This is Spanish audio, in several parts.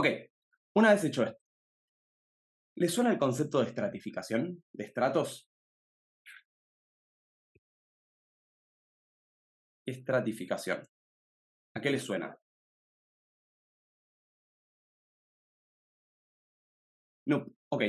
Ok, una vez hecho esto, ¿les suena el concepto de estratificación, de estratos? Estratificación. ¿A qué les suena? No, ok.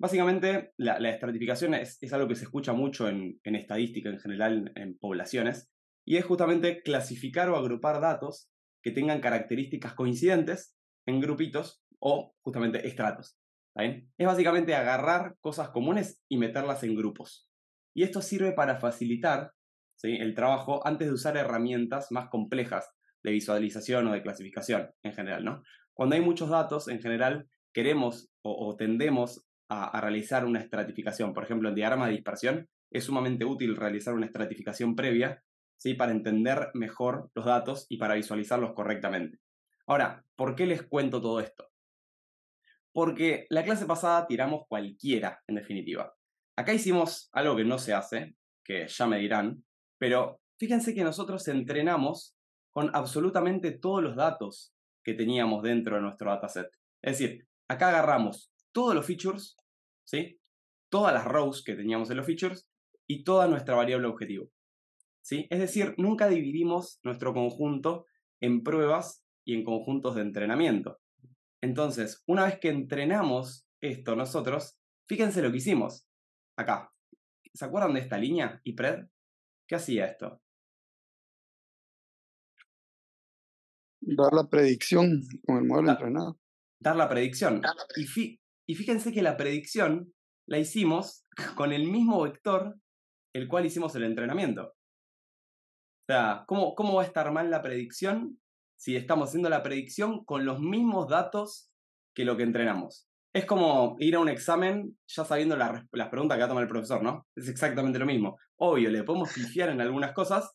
Básicamente, la, estratificación es, algo que se escucha mucho en, estadística en general, en poblaciones, y es justamente clasificar o agrupar datos que tengan características coincidentes en grupitos o justamente estratos. Es básicamente agarrar cosas comunes y meterlas en grupos. Y esto sirve para facilitar el trabajo antes de usar herramientas más complejas de visualización o de clasificación en general. ¿no? Cuando hay muchos datos, en general queremos o, tendemos a, realizar una estratificación. Por ejemplo, el diagrama de dispersión es sumamente útil realizar una estratificación previa ¿sí? para entender mejor los datos y para visualizarlos correctamente. Ahora, ¿por qué les cuento todo esto? Porque la clase pasada tiramos cualquiera, en definitiva. Acá hicimos algo que no se hace, que ya me dirán, pero fíjense que nosotros entrenamos con absolutamente todos los datos que teníamos dentro de nuestro dataset. Es decir, acá agarramos todos los features, ¿sí? todas las rows que teníamos en los features y toda nuestra variable objetivo. ¿sí? Es decir, nunca dividimos nuestro conjunto en pruebas y en conjuntos de entrenamiento. Entonces, una vez que entrenamos esto nosotros, fíjense lo que hicimos. Acá. ¿Se acuerdan de esta línea, y IPRED? ¿Qué hacía esto? Dar la predicción con el modelo entrenado. Dar la predicción. Y, y fíjense que la predicción la hicimos con el mismo vector el cual hicimos el entrenamiento. O sea, ¿cómo, ¿cómo va a estar mal la predicción si estamos haciendo la predicción con los mismos datos que lo que entrenamos. Es como ir a un examen ya sabiendo las preguntas que va a tomar el profesor, ¿no? Es exactamente lo mismo. Obvio, le podemos pifiar en algunas cosas,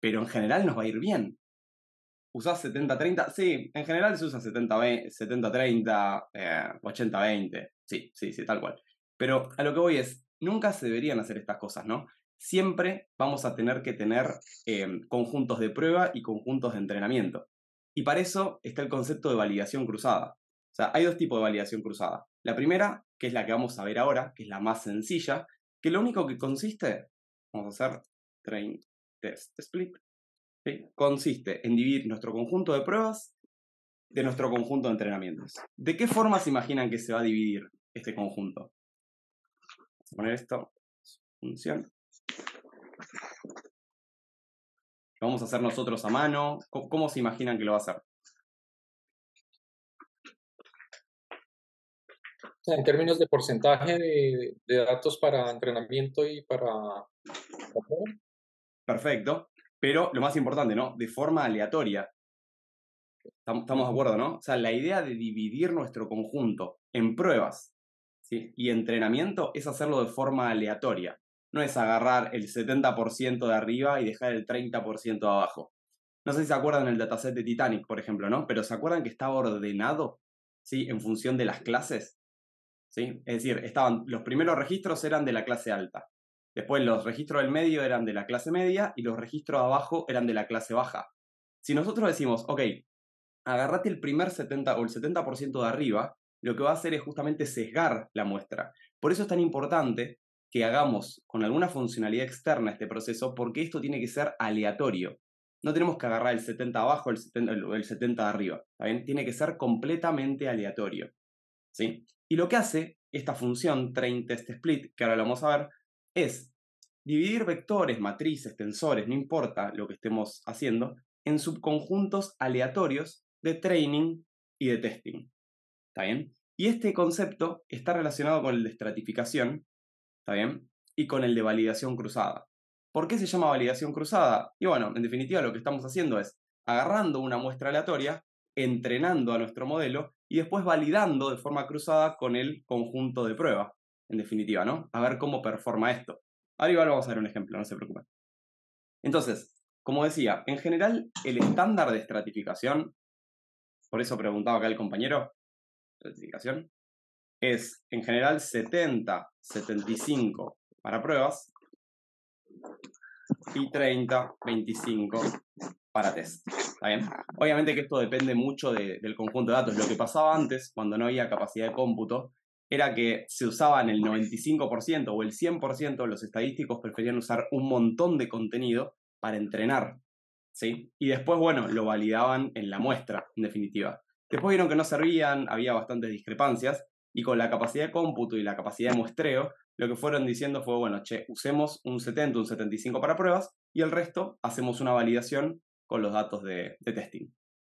pero en general nos va a ir bien. ¿Usás 70-30? Sí, en general se usa 70-30, 80-20. Eh, sí, sí, sí, tal cual. Pero a lo que voy es, nunca se deberían hacer estas cosas, ¿no? siempre vamos a tener que tener em, conjuntos de prueba y conjuntos de entrenamiento. Y para eso está el concepto de validación cruzada. O sea, hay dos tipos de validación cruzada. La primera, que es la que vamos a ver ahora, que es la más sencilla, que lo único que consiste, vamos a hacer train test split, consiste en dividir nuestro conjunto de pruebas de nuestro conjunto de entrenamientos. ¿De qué forma se imaginan que se va a dividir este conjunto? Vamos a poner esto, función, ¿Lo vamos a hacer nosotros a mano? ¿Cómo, se imaginan que lo va a hacer? En términos de porcentaje de, datos para entrenamiento y para... Perfecto. Pero lo más importante, ¿no? De forma aleatoria. Estamos de acuerdo, ¿no? O sea, la idea de dividir nuestro conjunto en pruebas y entrenamiento es hacerlo de forma aleatoria no es agarrar el 70% de arriba y dejar el 30% de abajo. No sé si se acuerdan el dataset de Titanic, por ejemplo, ¿no? Pero ¿se acuerdan que estaba ordenado? ¿Sí? En función de las clases. ¿Sí? Es decir, estaban, los primeros registros eran de la clase alta. Después los registros del medio eran de la clase media y los registros de abajo eran de la clase baja. Si nosotros decimos, ok, agarrate el primer 70 o el 70% de arriba, lo que va a hacer es justamente sesgar la muestra. Por eso es tan importante que hagamos con alguna funcionalidad externa este proceso porque esto tiene que ser aleatorio. No tenemos que agarrar el 70 abajo el 70, el 70 arriba. Tiene que ser completamente aleatorio. ¿sí? Y lo que hace esta función train test split, que ahora lo vamos a ver, es dividir vectores, matrices, tensores, no importa lo que estemos haciendo, en subconjuntos aleatorios de training y de testing. ¿Está bien? Y este concepto está relacionado con el de estratificación, ¿Está bien? Y con el de validación cruzada. ¿Por qué se llama validación cruzada? Y bueno, en definitiva lo que estamos haciendo es agarrando una muestra aleatoria, entrenando a nuestro modelo y después validando de forma cruzada con el conjunto de prueba. En definitiva, ¿no? A ver cómo performa esto. Ahora igual vamos a ver un ejemplo, no se preocupen. Entonces, como decía, en general el estándar de estratificación, por eso preguntaba acá el compañero, estratificación, es en general 70, 75 para pruebas y 30, 25 para test. Obviamente que esto depende mucho del conjunto de datos. Lo que pasaba antes, cuando no había capacidad de cómputo, era que se usaban el 95% o el 100%, los estadísticos preferían usar un montón de contenido para entrenar. ¿sí? Y después, bueno, lo validaban en la muestra, en definitiva. Después vieron que no servían, había bastantes discrepancias, y con la capacidad de cómputo y la capacidad de muestreo, lo que fueron diciendo fue, bueno, che, usemos un 70, un 75 para pruebas y el resto hacemos una validación con los datos de, testing.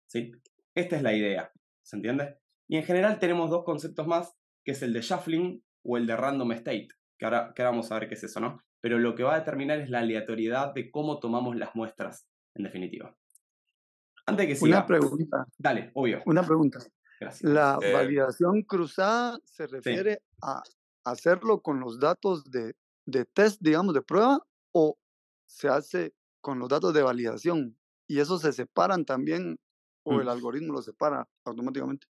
¿sí? Esta es la idea, ¿se entiende? Y en general tenemos dos conceptos más, que es el de shuffling o el de random state, que ahora, que ahora vamos a ver qué es eso, ¿no? Pero lo que va a determinar es la aleatoriedad de cómo tomamos las muestras, en definitiva. Antes que siga. Una pregunta. Dale, obvio. Una pregunta. La eh, validación cruzada se refiere a hacerlo con los datos de, test, digamos, de prueba, o se hace con los datos de validación. Y esos se separan también, o el mm. algoritmo lo separa automáticamente.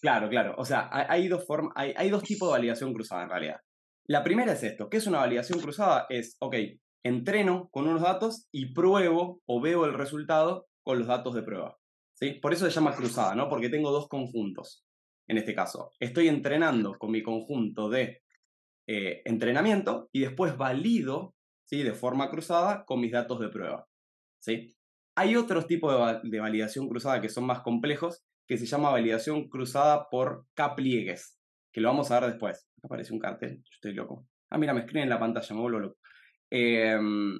Claro, claro. O sea, hay, dos hay, hay dos tipos de validación cruzada en realidad. La primera es esto, ¿qué es una validación cruzada? Es, ok, entreno con unos datos y pruebo o veo el resultado con los datos de prueba. Por eso se llama cruzada, ¿no? Porque tengo dos conjuntos, en este caso. Estoy entrenando con mi conjunto de eh, entrenamiento y después valido, ¿sí? De forma cruzada con mis datos de prueba, ¿sí? Hay otros tipos de, validación cruzada que son más complejos, que se llama validación cruzada por capliegues, que lo vamos a ver después. Aparece un cartel, estoy loco. Ah, mira, me escriben en la pantalla, me vuelvo loco. Em,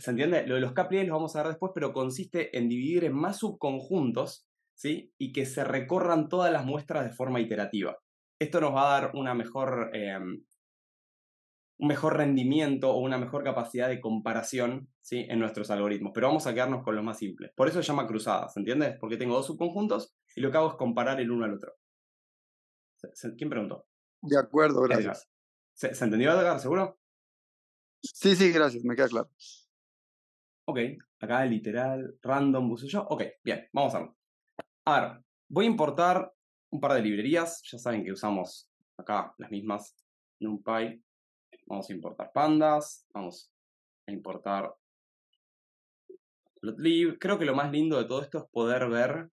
¿Se, entiende? Lo de los KPIs lo vamos a ver después, pero consiste en dividir en más subconjuntos, ¿sí? Y que se recorran todas las muestras de forma iterativa. Esto nos va a dar una mejor, em, un mejor rendimiento o una mejor capacidad de comparación ¿sí? en nuestros algoritmos, pero vamos a quedarnos con lo más simple Por eso se llama cruzada, ¿se entiende? Porque tengo dos subconjuntos y lo que hago es comparar el uno al otro. ¿Quién preguntó? De acuerdo, gracias. ¿Se, ¿se entendió, Edgar, seguro? Sí, sí, gracias, me queda claro ok, acá literal, random, puse yo, ok, bien, vamos a ver. A voy a importar un par de librerías, ya saben que usamos acá las mismas, NumPy, vamos a importar pandas, vamos a importar creo que lo más lindo de todo esto es poder ver,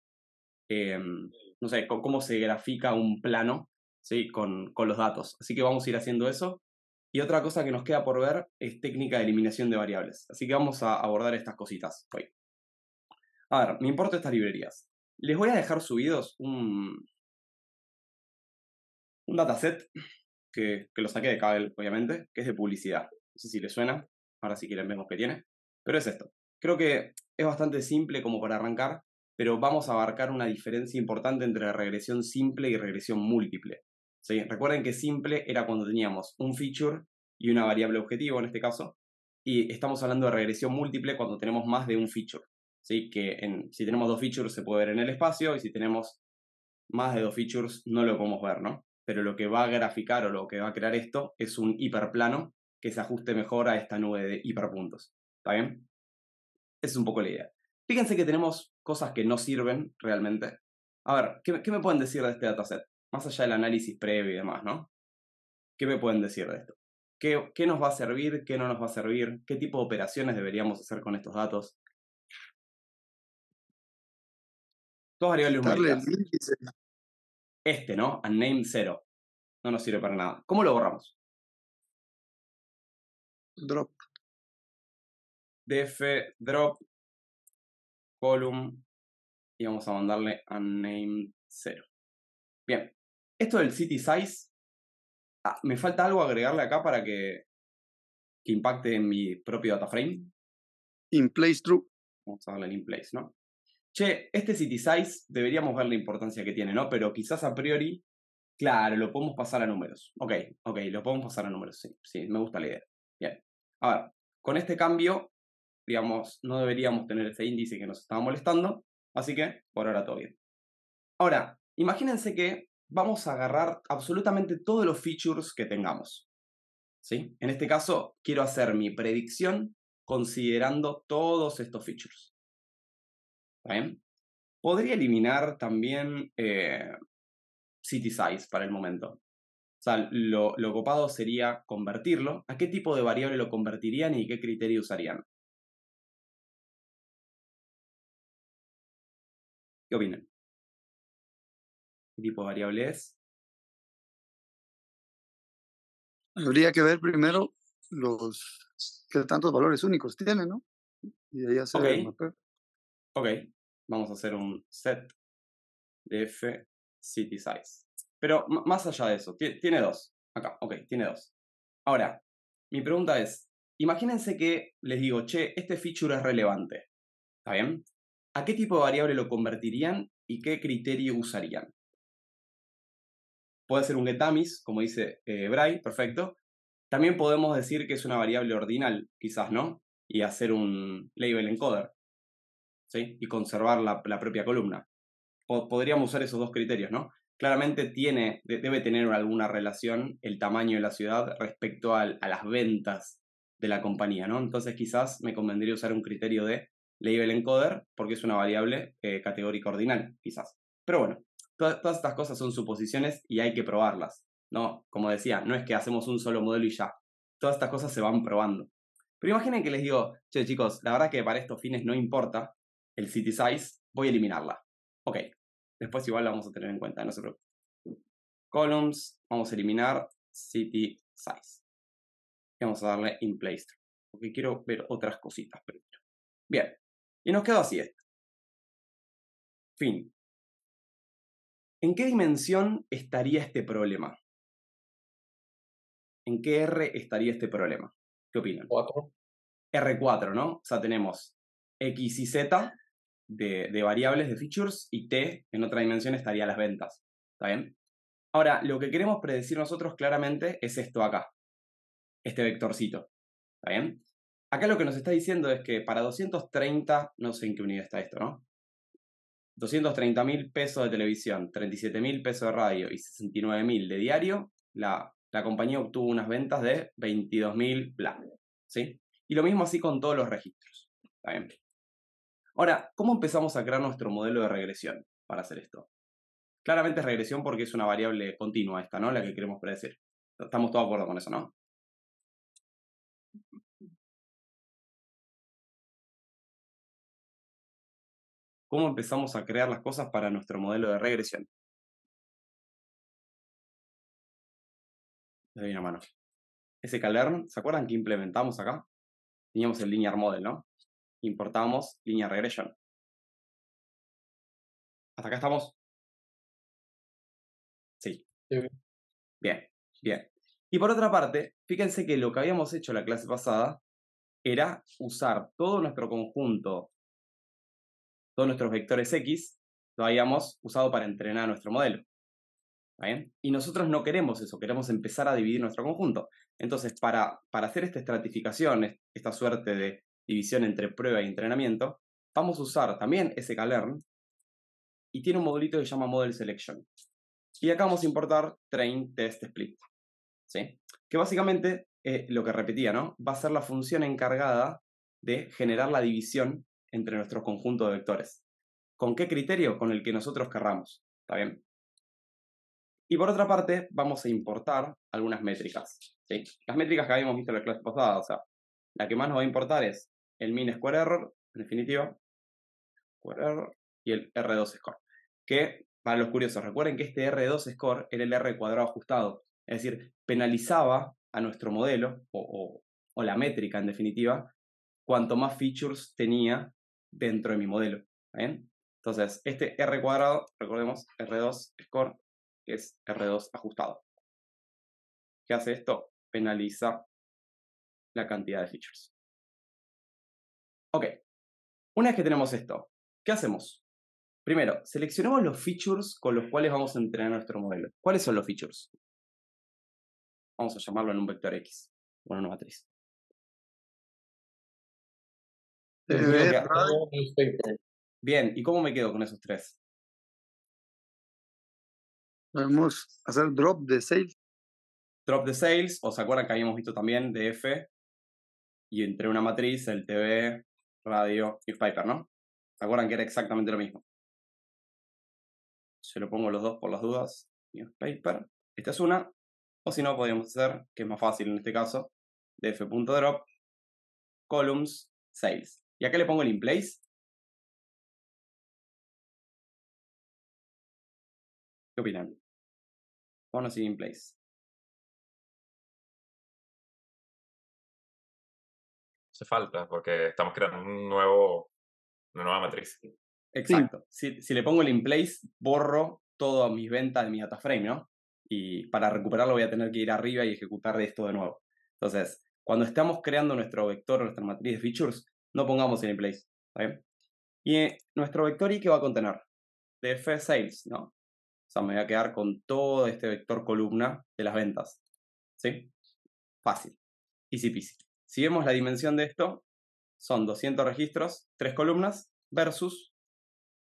em, no sé, cómo se grafica un plano, ¿sí? con los datos, así que vamos a ir haciendo eso, y otra cosa que nos queda por ver es técnica de eliminación de variables. Así que vamos a abordar estas cositas hoy. A ver, me importa estas librerías. Les voy a dejar subidos un, un dataset que, lo saqué de Kaggle, obviamente, que es de publicidad. No sé si les suena, ahora si quieren vemos qué tiene. Pero es esto. Creo que es bastante simple como para arrancar, pero vamos a abarcar una diferencia importante entre regresión simple y regresión múltiple. Recuerden que simple era cuando teníamos un feature y una variable objetivo en este caso, y estamos hablando de regresión múltiple cuando tenemos más de un feature. ¿sí? Que si tenemos dos features se puede ver en el espacio y si tenemos más de dos features no lo podemos ver, ¿no? Pero lo que va a graficar o lo que va a crear esto es un hiperplano que se ajuste mejor a esta nube de hiperpuntos. ¿Está bien? Esa es un poco la idea. Fíjense que tenemos cosas que no sirven realmente. A ver, qué me pueden decir de este dataset? más allá del análisis previo y demás, ¿no? ¿Qué me pueden decir de esto? ¿Qué, nos va a servir? ¿Qué no nos va a servir? ¿Qué tipo de operaciones deberíamos hacer con estos datos? Dos variables numéricas. Este, ¿no? A name 0. No nos sirve para nada. ¿Cómo lo borramos? Drop. Df drop column y vamos a mandarle a name 0. Bien. Esto del City Size, ah, me falta algo agregarle acá para que, que impacte en mi propio data frame. In place true. Vamos a darle el in place, ¿no? Che, este City Size deberíamos ver la importancia que tiene, ¿no? Pero quizás a priori, claro, lo podemos pasar a números. Ok, ok, lo podemos pasar a números, sí, sí, me gusta la idea. Bien. Ahora, con este cambio, digamos, no deberíamos tener ese índice que nos estaba molestando, así que por ahora todo bien. Ahora, imagínense que vamos a agarrar absolutamente todos los features que tengamos. ¿sí? En este caso, quiero hacer mi predicción considerando todos estos features. Podría eliminar también eh, City Size para el momento. lo, lo, copado sería convertirlo. ¿A qué tipo de variable lo convertirían y qué criterio usarían? ¿Qué opinan? ¿Qué tipo de variable es? Habría que ver primero los qué tantos valores únicos tiene, ¿no? Y ahí okay. Ok, vamos a hacer un set de f city size. Pero más allá de eso, tiene dos. Acá, ok, tiene dos. Ahora, mi pregunta es, imagínense que les digo, che, este feature es relevante. ¿Está bien? ¿A qué tipo de variable lo convertirían y qué criterio usarían? puede ser un getamis, como dice eh, Bray, perfecto. También podemos decir que es una variable ordinal, quizás, ¿no? Y hacer un label encoder, ¿sí? Y conservar la, propia columna. podríamos usar esos dos criterios, ¿no? Claramente tiene, debe tener alguna relación el tamaño de la ciudad respecto a las ventas de la compañía, ¿no? Entonces quizás me convendría usar un criterio de label encoder porque es una variable eh, categórica ordinal, quizás. Pero bueno, todas, estas cosas son suposiciones y hay que probarlas. ¿no? Como decía, no es que hacemos un solo modelo y ya. Todas estas cosas se van probando. Pero imaginen que les digo, che chicos, la verdad que para estos fines no importa el city size, voy a eliminarla. Ok, después igual la vamos a tener en cuenta, no se preocupen. Columns, vamos a eliminar city size. Y vamos a darle in place, porque quiero ver otras cositas primero. Bien, y nos quedó así esto. Fin. ¿En qué dimensión estaría este problema? ¿En qué R estaría este problema? ¿Qué opinan? 4. R4, ¿no? O sea, tenemos X y Z de, de, variables, de features, y T en otra dimensión estaría las ventas. ¿Está bien? Ahora, lo que queremos predecir nosotros claramente es esto acá, este vectorcito. ¿Está bien? Acá lo que nos está diciendo es que para 230, no sé en qué unidad está esto, ¿no? 230 mil pesos de televisión, 37 mil pesos de radio y 69 mil de diario, la, la, compañía obtuvo unas ventas de 22 mil ¿sí? Y lo mismo así con todos los registros. Ahora, ¿cómo empezamos a crear nuestro modelo de regresión para hacer esto? Claramente es regresión porque es una variable continua esta, ¿no? La que queremos predecir. Estamos todos de acuerdo con eso, ¿no? cómo empezamos a crear las cosas para nuestro modelo de regresión. Le una mano. Ese ¿se acuerdan que implementamos acá? Teníamos el linear model, ¿no? Importamos linear regression. ¿Hasta acá estamos? sí. Bien, bien. Y por otra parte, fíjense que lo que habíamos hecho la clase pasada era usar todo nuestro conjunto todos nuestros vectores X lo habíamos usado para entrenar nuestro modelo. Y nosotros no queremos eso, queremos empezar a dividir nuestro conjunto. Entonces, para, para hacer esta estratificación, esta suerte de división entre prueba y entrenamiento, vamos a usar también ese calern y tiene un modulito que se llama Model Selection. Y acá vamos a importar train test split. ¿sí? Que básicamente, eh, lo que repetía, ¿no? Va a ser la función encargada de generar la división entre nuestro conjunto de vectores. ¿Con qué criterio? Con el que nosotros querramos. ¿Está bien? Y por otra parte, vamos a importar algunas métricas. Las métricas que habíamos visto en la clase pasada, o sea, la que más nos va a importar es el min square error, en definitiva, y el R2 score. Que, para los curiosos, recuerden que este R2 score era el R cuadrado ajustado. Es decir, penalizaba a nuestro modelo, o la métrica en definitiva, cuanto más features tenía dentro de mi modelo. Entonces, este R cuadrado, recordemos, R2 score que es R2 ajustado. ¿Qué hace esto? Penaliza la cantidad de features. Ok, una vez que tenemos esto, ¿qué hacemos? Primero, seleccionamos los features con los cuales vamos a entrenar nuestro modelo. ¿Cuáles son los features? Vamos a llamarlo en un vector X, una matriz. Bien, ¿y cómo me quedo con esos tres? Podemos hacer drop de sales. Drop de sales, o se acuerdan que habíamos visto también DF y entre una matriz, el TV, radio y Piper, ¿no? ¿Se acuerdan que era exactamente lo mismo? Se lo pongo los dos por las dudas. paper. Esta es una. O si no, podríamos hacer, que es más fácil en este caso, df.drop, columns, sales. ¿Y acá le pongo el in place? ¿Qué opinan? así, in place. Hace falta, porque estamos creando un nuevo, una nueva matriz. Exacto. Si, si, le pongo el in place, borro todas mis ventas de mi data frame, ¿no? Y para recuperarlo voy a tener que ir arriba y ejecutar esto de nuevo. Entonces, cuando estamos creando nuestro vector, nuestra matriz de features, no pongamos el place. Y eh, nuestro vector i que va a contener df sales, ¿no? O sea, me voy a quedar con todo este vector columna de las ventas. ¿Sí? Fácil. Easy peasy. Si vemos la dimensión de esto, son 200 registros, tres columnas, versus,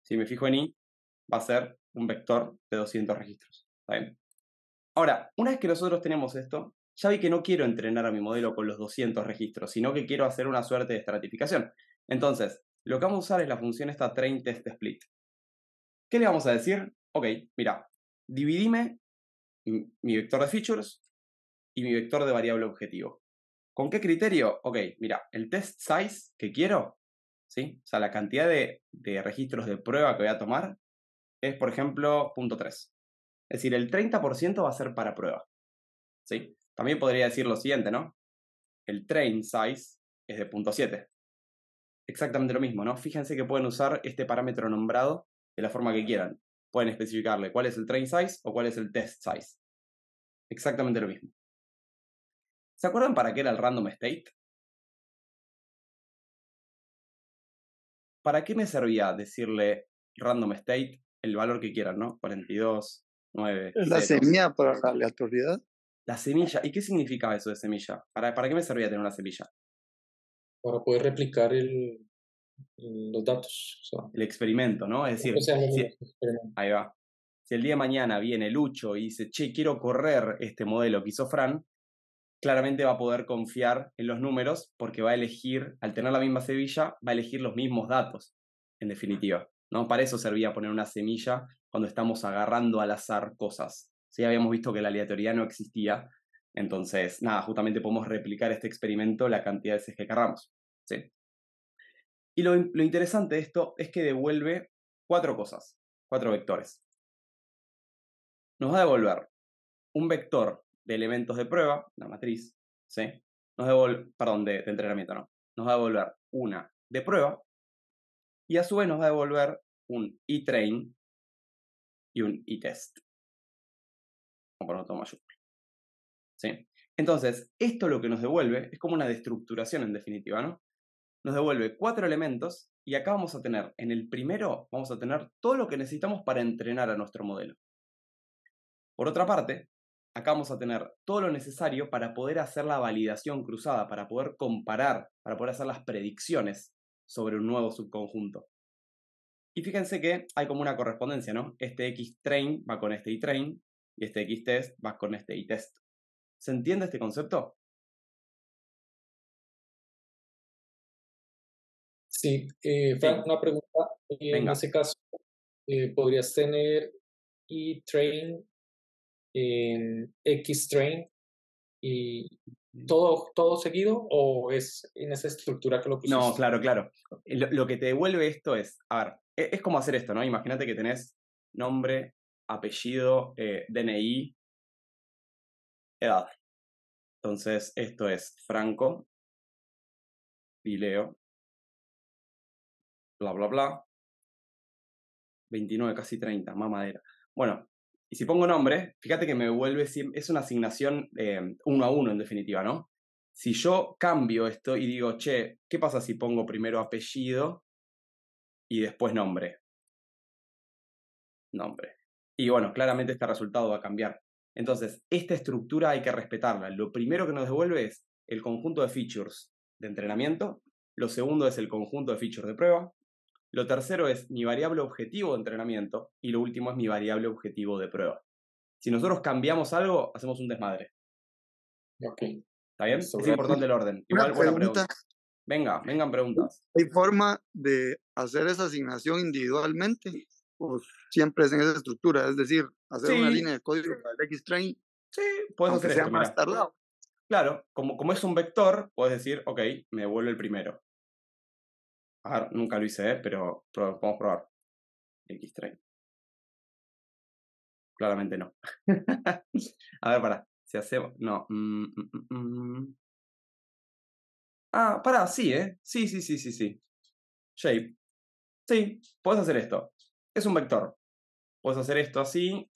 si me fijo en i, va a ser un vector de 200 registros. Ahora, una vez que nosotros tenemos esto, ya vi que no quiero entrenar a mi modelo con los 200 registros, sino que quiero hacer una suerte de estratificación. Entonces, lo que vamos a usar es la función esta train test split. ¿Qué le vamos a decir? Ok, mira, dividime mi vector de features y mi vector de variable objetivo. ¿Con qué criterio? Ok, mira, el test size que quiero, ¿sí? O sea, la cantidad de, registros de prueba que voy a tomar es, por ejemplo, punto .3. Es decir, el 30% va a ser para prueba, ¿sí? También podría decir lo siguiente, ¿no? El train size es de 0.7. Exactamente lo mismo, ¿no? Fíjense que pueden usar este parámetro nombrado de la forma que quieran. Pueden especificarle cuál es el train size o cuál es el test size. Exactamente lo mismo. ¿Se acuerdan para qué era el random state? ¿Para qué me servía decirle random state el valor que quieran, ¿no? 42, 9. ¿La semilla para la aleatoriedad? La semilla. ¿Y qué significaba eso de semilla? ¿Para, qué me servía tener una semilla? Para poder replicar el, los datos. el experimento, ¿no? Es decir, ahí va. Si el día de mañana viene Lucho y dice, che, quiero correr este modelo que hizo Fran, claramente va a poder confiar en los números porque va a elegir, al tener la misma semilla, va a elegir los mismos datos, en definitiva. ¿no? Para eso servía poner una semilla cuando estamos agarrando al azar cosas ya Habíamos visto que la aleatoriedad no existía. Entonces, nada, justamente podemos replicar este experimento la cantidad de veces que cargamos. ¿sí? Y lo, interesante de esto es que devuelve cuatro cosas, cuatro vectores. Nos va a devolver un vector de elementos de prueba, la matriz, ¿sí? Nos perdón, de, de entrenamiento, no. Nos va a devolver una de prueba y a su vez nos va a devolver un e-train y un e-test mayúscula. Entonces, esto lo que nos devuelve es como una destructuración en definitiva, ¿no? Nos devuelve cuatro elementos y acá vamos a tener, en el primero vamos a tener todo lo que necesitamos para entrenar a nuestro modelo. Por otra parte, acá vamos a tener todo lo necesario para poder hacer la validación cruzada, para poder comparar, para poder hacer las predicciones sobre un nuevo subconjunto. Y fíjense que hay como una correspondencia, ¿no? Este X train va con este Y train, y este X test va con este Y test. ¿Se entiende este concepto? Sí, eh, Frank, una pregunta. Eh, en ese caso, eh, podrías tener E train, X train y todo, todo seguido o es en esa estructura que lo pusiste? No, claro, claro. Lo, que te devuelve esto es, a ver, e, es como hacer esto, ¿no? Imagínate que tenés nombre, apellido, eh, DNI, edad. Entonces, esto es Franco, Pileo, bla, bla, bla. 29, casi 30, madera Bueno, y si pongo nombre, fíjate que me vuelve, es una asignación em, uno a uno en definitiva, ¿no? Si yo cambio esto y digo, che, ¿qué pasa si pongo primero apellido y después nombre? Nombre. Y bueno, claramente este resultado va a cambiar. Entonces, esta estructura hay que respetarla. Lo primero que nos devuelve es el conjunto de features de entrenamiento. Lo segundo es el conjunto de features de prueba. Lo tercero es mi variable objetivo de entrenamiento. Y lo último es mi variable objetivo de prueba. Si nosotros cambiamos algo, hacemos un desmadre. Ok. ¿Está bien? es importante el orden. Igual pregunta. Venga, vengan preguntas. ¿Hay forma de hacer esa asignación individualmente? Pues, siempre es en esa estructura, es decir, hacer una línea de código para el X-Train, sí, puedes hacer más tardado. Claro, como, como es un vector, puedes decir, ok, me devuelve el primero. A ah, ver, nunca lo hice, ¿eh? pero podemos probar. X-Train. Claramente no. A ver, para. Si hacemos. No. Mm, mm, mm, ah, para sí, ¿eh? Sí, sí, sí, sí, sí. Shape. Sí, puedes hacer esto es un vector. Puedes hacer esto así,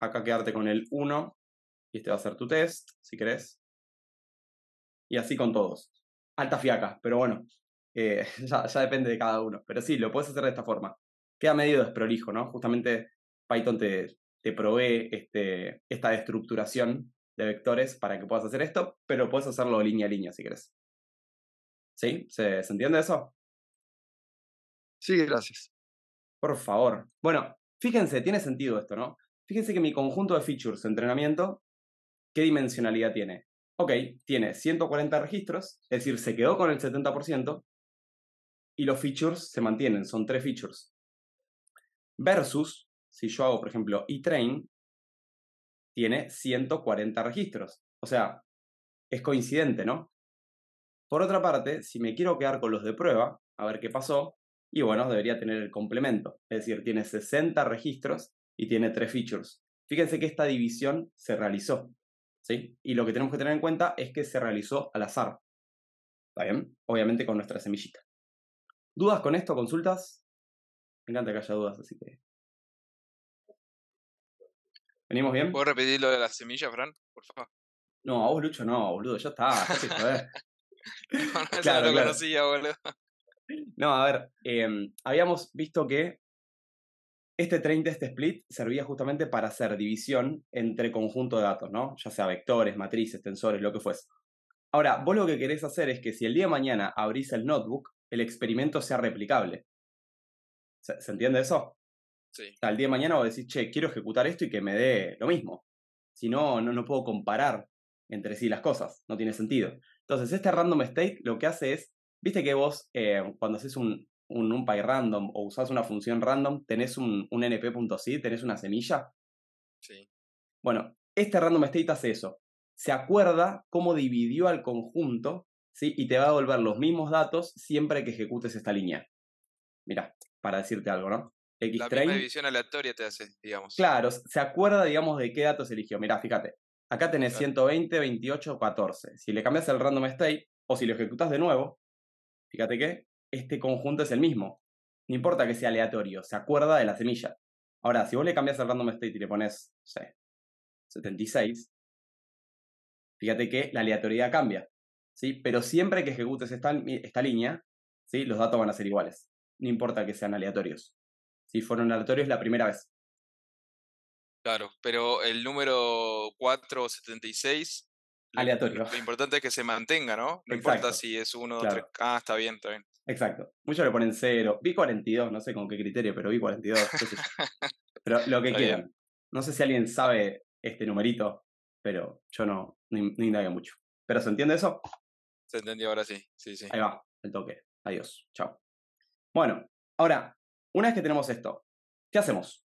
acá quedarte con el 1, y este va a ser tu test, si querés. Y así con todos. Alta fiaca, pero bueno, eh, ya, depende de cada uno. Pero sí, lo puedes hacer de esta forma. Queda medio desprolijo, ¿no? Justamente Python te, te provee este, esta estructuración de vectores para que puedas hacer esto, pero puedes hacerlo línea a línea si querés. ¿Sí? ¿se entiende eso? Sí, gracias. Por favor. Bueno, fíjense, tiene sentido esto, ¿no? Fíjense que mi conjunto de features de entrenamiento, ¿qué dimensionalidad tiene? Ok, tiene 140 registros, es decir, se quedó con el 70% y los features se mantienen, son tres features. Versus, si yo hago, por ejemplo, E-Train, tiene 140 registros. O sea, es coincidente, ¿no? Por otra parte, si me quiero quedar con los de prueba, a ver qué pasó, y bueno, debería tener el complemento, es decir, tiene 60 registros y tiene 3 features. Fíjense que esta división se realizó, ¿sí? Y lo que tenemos que tener en cuenta es que se realizó al azar, ¿está bien? Obviamente con nuestra semillita. ¿Dudas con esto? ¿Consultas? Me encanta que haya dudas, así que... ¿Venimos bien? ¿Puedo repetir lo de las semillas, Fran? Por favor. No, a vos, Lucho, no, boludo, ya está. no, claro, lo claro. conocía, boludo. No, a ver, em, habíamos visto que este train test split servía justamente para hacer división entre conjunto de datos, ¿no? Ya sea vectores, matrices, tensores, lo que fuese. Ahora, vos lo que querés hacer es que si el día de mañana abrís el notebook, el experimento sea replicable. ¿Se, entiende eso? Sí. el día de mañana vos decís, che, quiero ejecutar esto y que me dé lo mismo. Si no, no, no puedo comparar entre sí las cosas. No tiene sentido. Entonces, este random state lo que hace es Viste que vos, eh, cuando haces un, un NumPy random o usás una función random, tenés un, un np.c, tenés una semilla. Sí. Bueno, este random state hace eso. Se acuerda cómo dividió al conjunto ¿sí? y te va a devolver los mismos datos siempre que ejecutes esta línea. Mira, para decirte algo, ¿no? X La misma división aleatoria te hace, digamos. Claro, se acuerda, digamos, de qué datos eligió. Mira, fíjate, acá tenés 120, 28, 14. Si le cambias el random state o si lo ejecutas de nuevo, Fíjate que este conjunto es el mismo. No importa que sea aleatorio, se acuerda de la semilla. Ahora, si vos le cambias el random state y le pones, 76, fíjate que la aleatoriedad cambia. ¿sí? Pero siempre que ejecutes esta, línea, ¿sí? los datos van a ser iguales. No importa que sean aleatorios. Si fueron aleatorios la primera vez. Claro, pero el número 476 aleatorio. Lo, importante es que se mantenga, ¿no? No importa si es 1, 2, 3. Ah, está bien, está bien. Exacto. Muchos le ponen 0. Vi 42, no sé con qué criterio, pero vi 42. pero lo que quieran. No sé si alguien sabe este numerito, pero yo no, ni nadie mucho. ¿Pero se entiende eso? Se entendió ahora sí. Sí, sí. Ahí va, el toque. Adiós. Chao. Bueno, ahora, una vez que tenemos esto, ¿qué hacemos?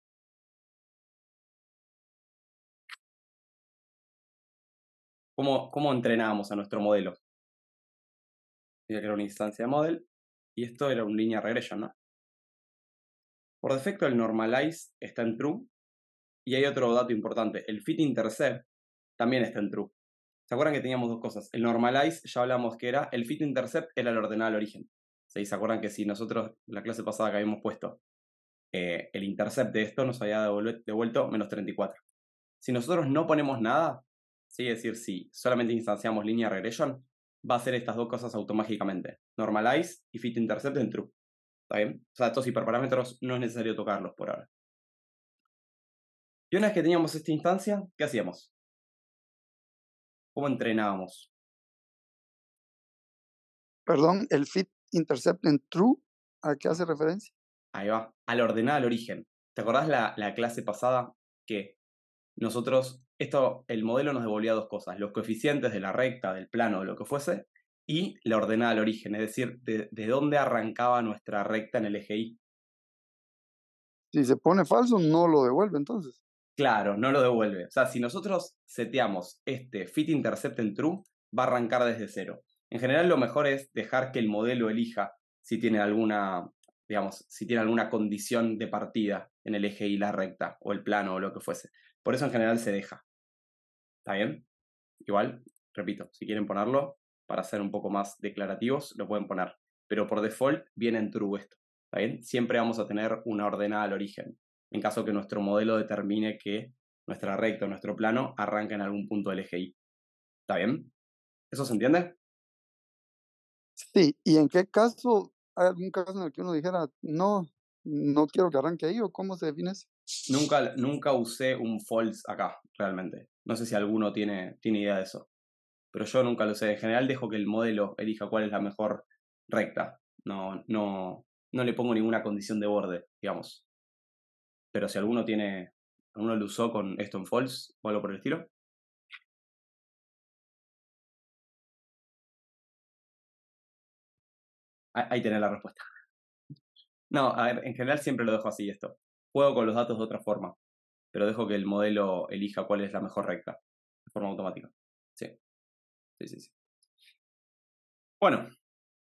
¿Cómo, entrenábamos a nuestro modelo? que era una instancia de model y esto era un línea regression, ¿no? Por defecto el normalize está en true y hay otro dato importante, el fit intercept también está en true. ¿Se acuerdan que teníamos dos cosas? El normalize ya hablamos que era, el fit intercept era el ordenado al origen. ¿Se acuerdan que si nosotros, la clase pasada que habíamos puesto, eh, el intercept de esto nos había devuelto menos 34? Si nosotros no ponemos nada, ¿sí? es decir, si solamente instanciamos línea regresión va a hacer estas dos cosas automáticamente, normalize y fit intercept en true. ¿Está bien? O sea, estos hiperparámetros no es necesario tocarlos por ahora. Y una vez que teníamos esta instancia, ¿qué hacíamos? ¿Cómo entrenábamos? Perdón, el fit intercept en true, ¿a qué hace referencia? Ahí va, al ordenada, al origen. ¿Te acordás la clase pasada que nosotros esto, el modelo nos devolvía dos cosas, los coeficientes de la recta, del plano, de lo que fuese, y la ordenada al origen, es decir, de, dónde arrancaba nuestra recta en el eje Y. Si se pone falso, no lo devuelve entonces. Claro, no lo devuelve. O sea, si nosotros seteamos este fit intercept en true, va a arrancar desde cero. En general, lo mejor es dejar que el modelo elija si tiene alguna, digamos, si tiene alguna condición de partida en el eje y la recta, o el plano, o lo que fuese. Por eso en general se deja. ¿Está bien? Igual, repito, si quieren ponerlo, para ser un poco más declarativos, lo pueden poner. Pero por default viene en true esto. ¿Está bien? Siempre vamos a tener una ordenada al origen. En caso que nuestro modelo determine que nuestra recta, o nuestro plano, arranca en algún punto del eje I. ¿Está bien? ¿Eso se entiende? Sí, ¿y en qué caso hay algún caso en el que uno dijera, no, no quiero que arranque ahí o cómo se define eso? Nunca, nunca usé un false acá, realmente. No sé si alguno tiene, tiene idea de eso. Pero yo nunca lo sé. En general dejo que el modelo elija cuál es la mejor recta. No, no, no le pongo ninguna condición de borde, digamos. Pero si alguno tiene, alguno lo usó con esto en false o algo por el estilo. Ahí tenés la respuesta. No, en general siempre lo dejo así esto. Juego con los datos de otra forma pero dejo que el modelo elija cuál es la mejor recta de forma automática. Sí. Sí, sí, sí. Bueno,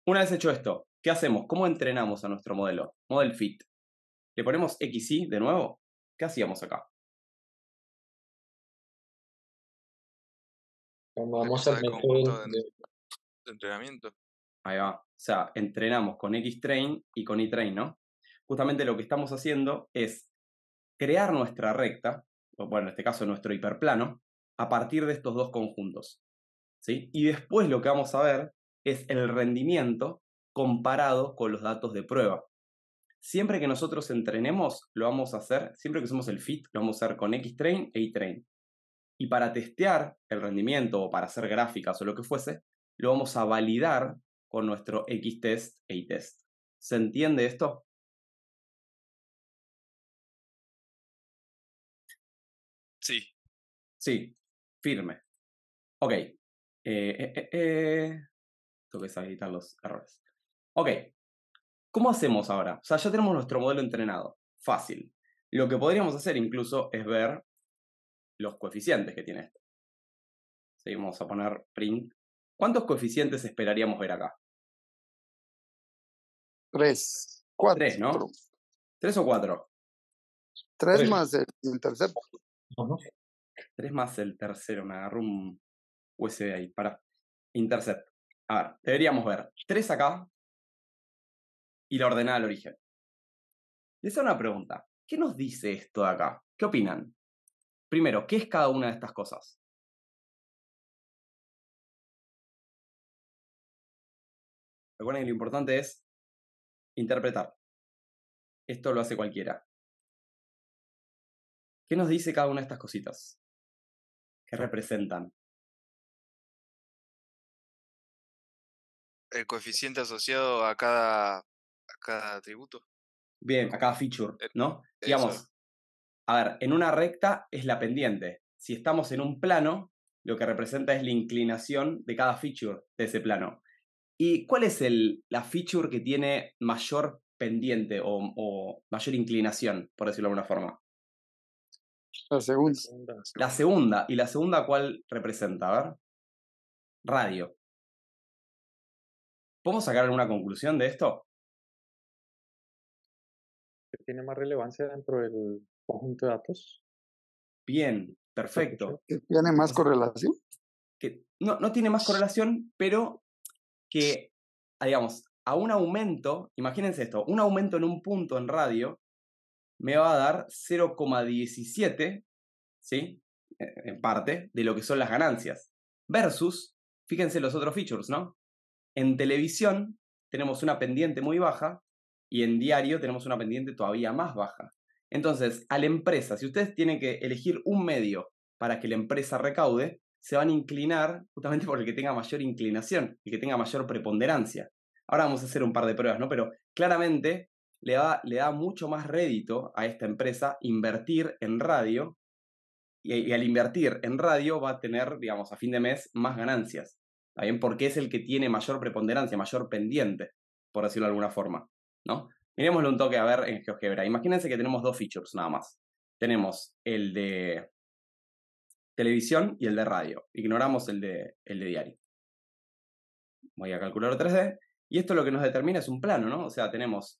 una vez hecho esto, ¿qué hacemos? ¿Cómo entrenamos a nuestro modelo? Model fit. ¿Le ponemos XY de nuevo? ¿Qué hacíamos acá? Vamos al de, de entrenamiento. Ahí va. O sea, entrenamos con X-Train y con Y train ¿no? Justamente lo que estamos haciendo es crear nuestra recta, o bueno, en este caso nuestro hiperplano, a partir de estos dos conjuntos. ¿sí? Y después lo que vamos a ver es el rendimiento comparado con los datos de prueba. Siempre que nosotros entrenemos, lo vamos a hacer, siempre que usemos el fit, lo vamos a hacer con X-Train e Y-Train. Y para testear el rendimiento o para hacer gráficas o lo que fuese, lo vamos a validar con nuestro X-Test e Y-Test. ¿Se entiende esto? Sí, firme. Ok. Eh, eh, eh, eh. Tengo que saber editar los errores. Ok. ¿Cómo hacemos ahora? O sea, ya tenemos nuestro modelo entrenado. Fácil. Lo que podríamos hacer incluso es ver los coeficientes que tiene esto. Seguimos a poner print. ¿Cuántos coeficientes esperaríamos ver acá? Tres. Cuatro. Tres, ¿no? ¿Tres o cuatro? Tres, más el intercepto. 3 más el tercero, me agarro un USB ahí, para interceptar. A ver, deberíamos ver tres acá y la ordenada al origen. Les hago una pregunta. ¿Qué nos dice esto de acá? ¿Qué opinan? Primero, ¿qué es cada una de estas cosas? Recuerden que lo importante es interpretar. Esto lo hace cualquiera. ¿Qué nos dice cada una de estas cositas? que representan. El coeficiente asociado a cada, a cada atributo. Bien, a cada feature, eh, ¿no? Digamos, a ver, en una recta es la pendiente. Si estamos en un plano, lo que representa es la inclinación de cada feature de ese plano. ¿Y cuál es la feature que tiene mayor pendiente o, o, mayor inclinación, por decirlo de alguna forma? La segunda. La segunda. ¿Y la segunda cuál representa? A ver. Radio. ¿Podemos sacar alguna conclusión de esto? Que tiene más relevancia dentro del conjunto de datos. Bien, perfecto. tiene más correlación? Que no, no tiene más correlación, pero que, digamos, a un aumento, imagínense esto, un aumento en un punto en radio me va a dar 0,17, ¿sí? Eh, en parte, de lo que son las ganancias. Versus, fíjense los otros features, ¿no? En televisión tenemos una pendiente muy baja y en diario tenemos una pendiente todavía más baja. Entonces, a la empresa, si ustedes tienen que elegir un medio para que la empresa recaude, se van a inclinar justamente por el que tenga mayor inclinación, el que tenga mayor preponderancia. Ahora vamos a hacer un par de pruebas, ¿no? Pero claramente le da, mucho más rédito a esta empresa invertir en radio y, al invertir en radio va a tener, digamos, a fin de mes más ganancias. bien? Porque es el que tiene mayor preponderancia, mayor pendiente, por decirlo de alguna forma, ¿no? un toque a ver en GeoGebra. Imagínense que tenemos dos features nada más. Tenemos el de televisión y el de radio. Ignoramos el de, el de diario. Voy a calcular 3D. Y esto lo que nos determina es un plano, ¿no? O sea, tenemos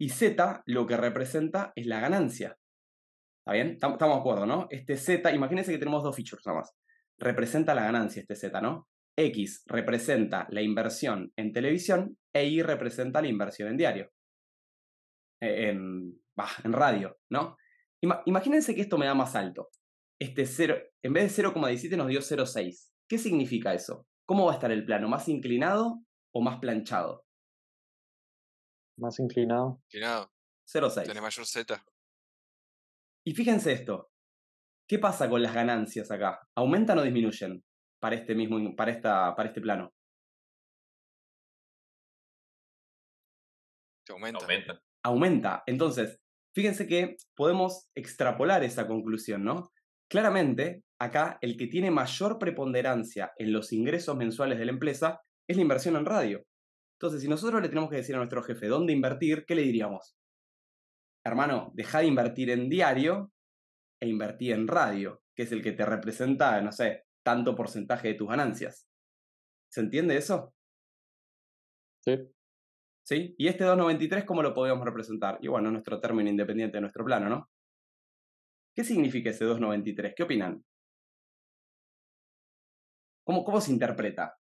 y Z lo que representa es la ganancia. ¿Está bien? Estamos de acuerdo, ¿no? Este Z, imagínense que tenemos dos features nada más. Representa la ganancia este Z, ¿no? X representa la inversión en televisión e Y representa la inversión en diario. E-, en, radio, ¿no? imagínense que esto me da más alto. Este 0, en vez de 0,17 nos dio 0,6. ¿Qué significa eso? ¿Cómo va a estar el plano? ¿Más inclinado o más planchado? más inclinado. Inclinado. 0,6. Tiene mayor Z. Y fíjense esto. ¿Qué pasa con las ganancias acá? ¿Aumentan o disminuyen para este mismo, para esta, para este plano? Aumenta. aumenta. Aumenta. Entonces, fíjense que podemos extrapolar esa conclusión, ¿no? Claramente, acá el que tiene mayor preponderancia en los ingresos mensuales de la empresa es la inversión en radio. Entonces, si nosotros le tenemos que decir a nuestro jefe dónde invertir, ¿qué le diríamos? Hermano, deja de invertir en diario e invertí en radio, que es el que te representa, no sé, tanto porcentaje de tus ganancias. ¿Se entiende eso? Sí. ¿Sí? ¿Y este 293 cómo lo podemos representar? Y bueno, nuestro término independiente de nuestro plano, ¿no? ¿Qué significa ese 293? ¿Qué opinan? ¿Cómo, cómo se interpreta?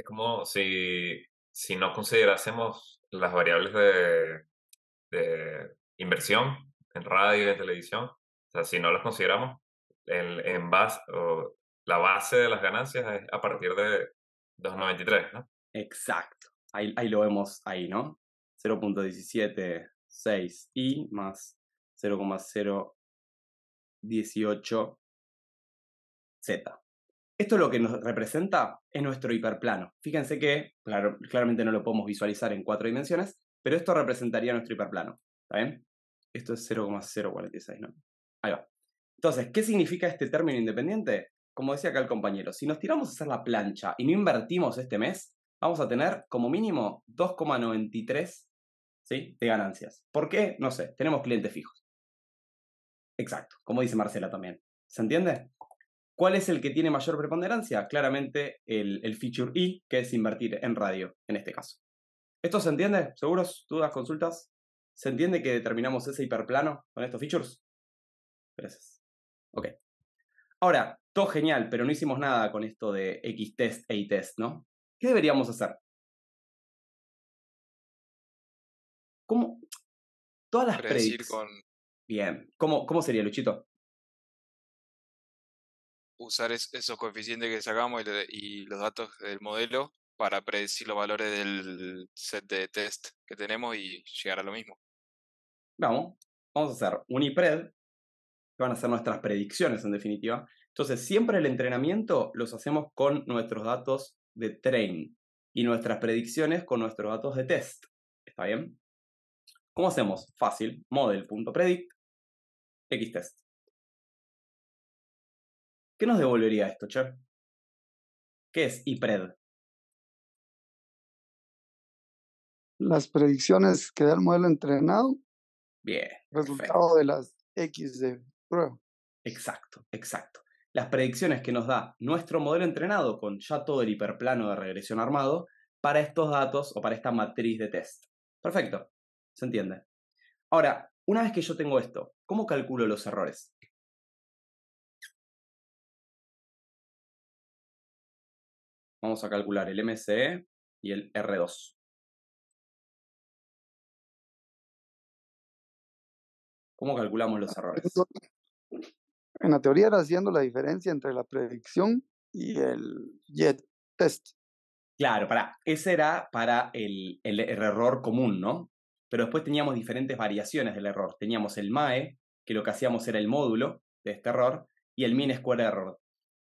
es como si, si no considerásemos las variables de, inversión en radio y en televisión, o sea, si no las consideramos, en base, o la base de las ganancias es a partir de 2.93, ¿no? Exacto. Ahí, lo vemos ahí, ¿no? 0.176 0.176i más 0,018 Z. Esto lo que nos representa es nuestro hiperplano. Fíjense que, claro, claramente no lo podemos visualizar en cuatro dimensiones, pero esto representaría nuestro hiperplano. ¿Está bien? Esto es 0,046, ¿no? Ahí va. Entonces, ¿qué significa este término independiente? Como decía acá el compañero, si nos tiramos a hacer la plancha y no invertimos este mes, vamos a tener como mínimo 2,93 ¿sí? de ganancias. ¿Por qué? No sé, tenemos clientes fijos. Exacto, como dice Marcela también. ¿Se entiende? ¿Cuál es el que tiene mayor preponderancia? Claramente el, feature I, que es invertir en radio, en este caso. ¿Esto se entiende? ¿Seguros? ¿Dudas? ¿Consultas? ¿Se entiende que determinamos ese hiperplano con estos features? Gracias. Ok. Ahora, todo genial, pero no hicimos nada con esto de X-test e Y-test, ¿no? ¿Qué deberíamos hacer? ¿Cómo? Todas las predicts. Bien. ¿Cómo, ¿Cómo sería, Luchito? usar esos coeficientes que sacamos y, los datos del modelo para predecir los valores del set de test que tenemos y llegar a lo mismo. Vamos, vamos a hacer un IPRED, que van a ser nuestras predicciones en definitiva. Entonces, siempre el entrenamiento los hacemos con nuestros datos de train y nuestras predicciones con nuestros datos de test. ¿Está bien? ¿Cómo hacemos? Fácil, model.predict, xtest. ¿Qué nos devolvería esto, Che? ¿Qué es IPRED? Las predicciones que da el modelo entrenado. Bien. Resultado de las X de prueba. Exacto, exacto. Las predicciones que nos da nuestro modelo entrenado con ya todo el hiperplano de regresión armado para estos datos o para esta matriz de test. Perfecto, se entiende. Ahora, una vez que yo tengo esto, ¿cómo calculo los errores? vamos a calcular el MCE y el R2. ¿Cómo calculamos los errores? En la teoría era haciendo la diferencia entre la predicción y el jet test. Claro, para, ese era para el, error común, ¿no? Pero después teníamos diferentes variaciones del error. Teníamos el MAE, que lo que hacíamos era el módulo de este error, y el min square error,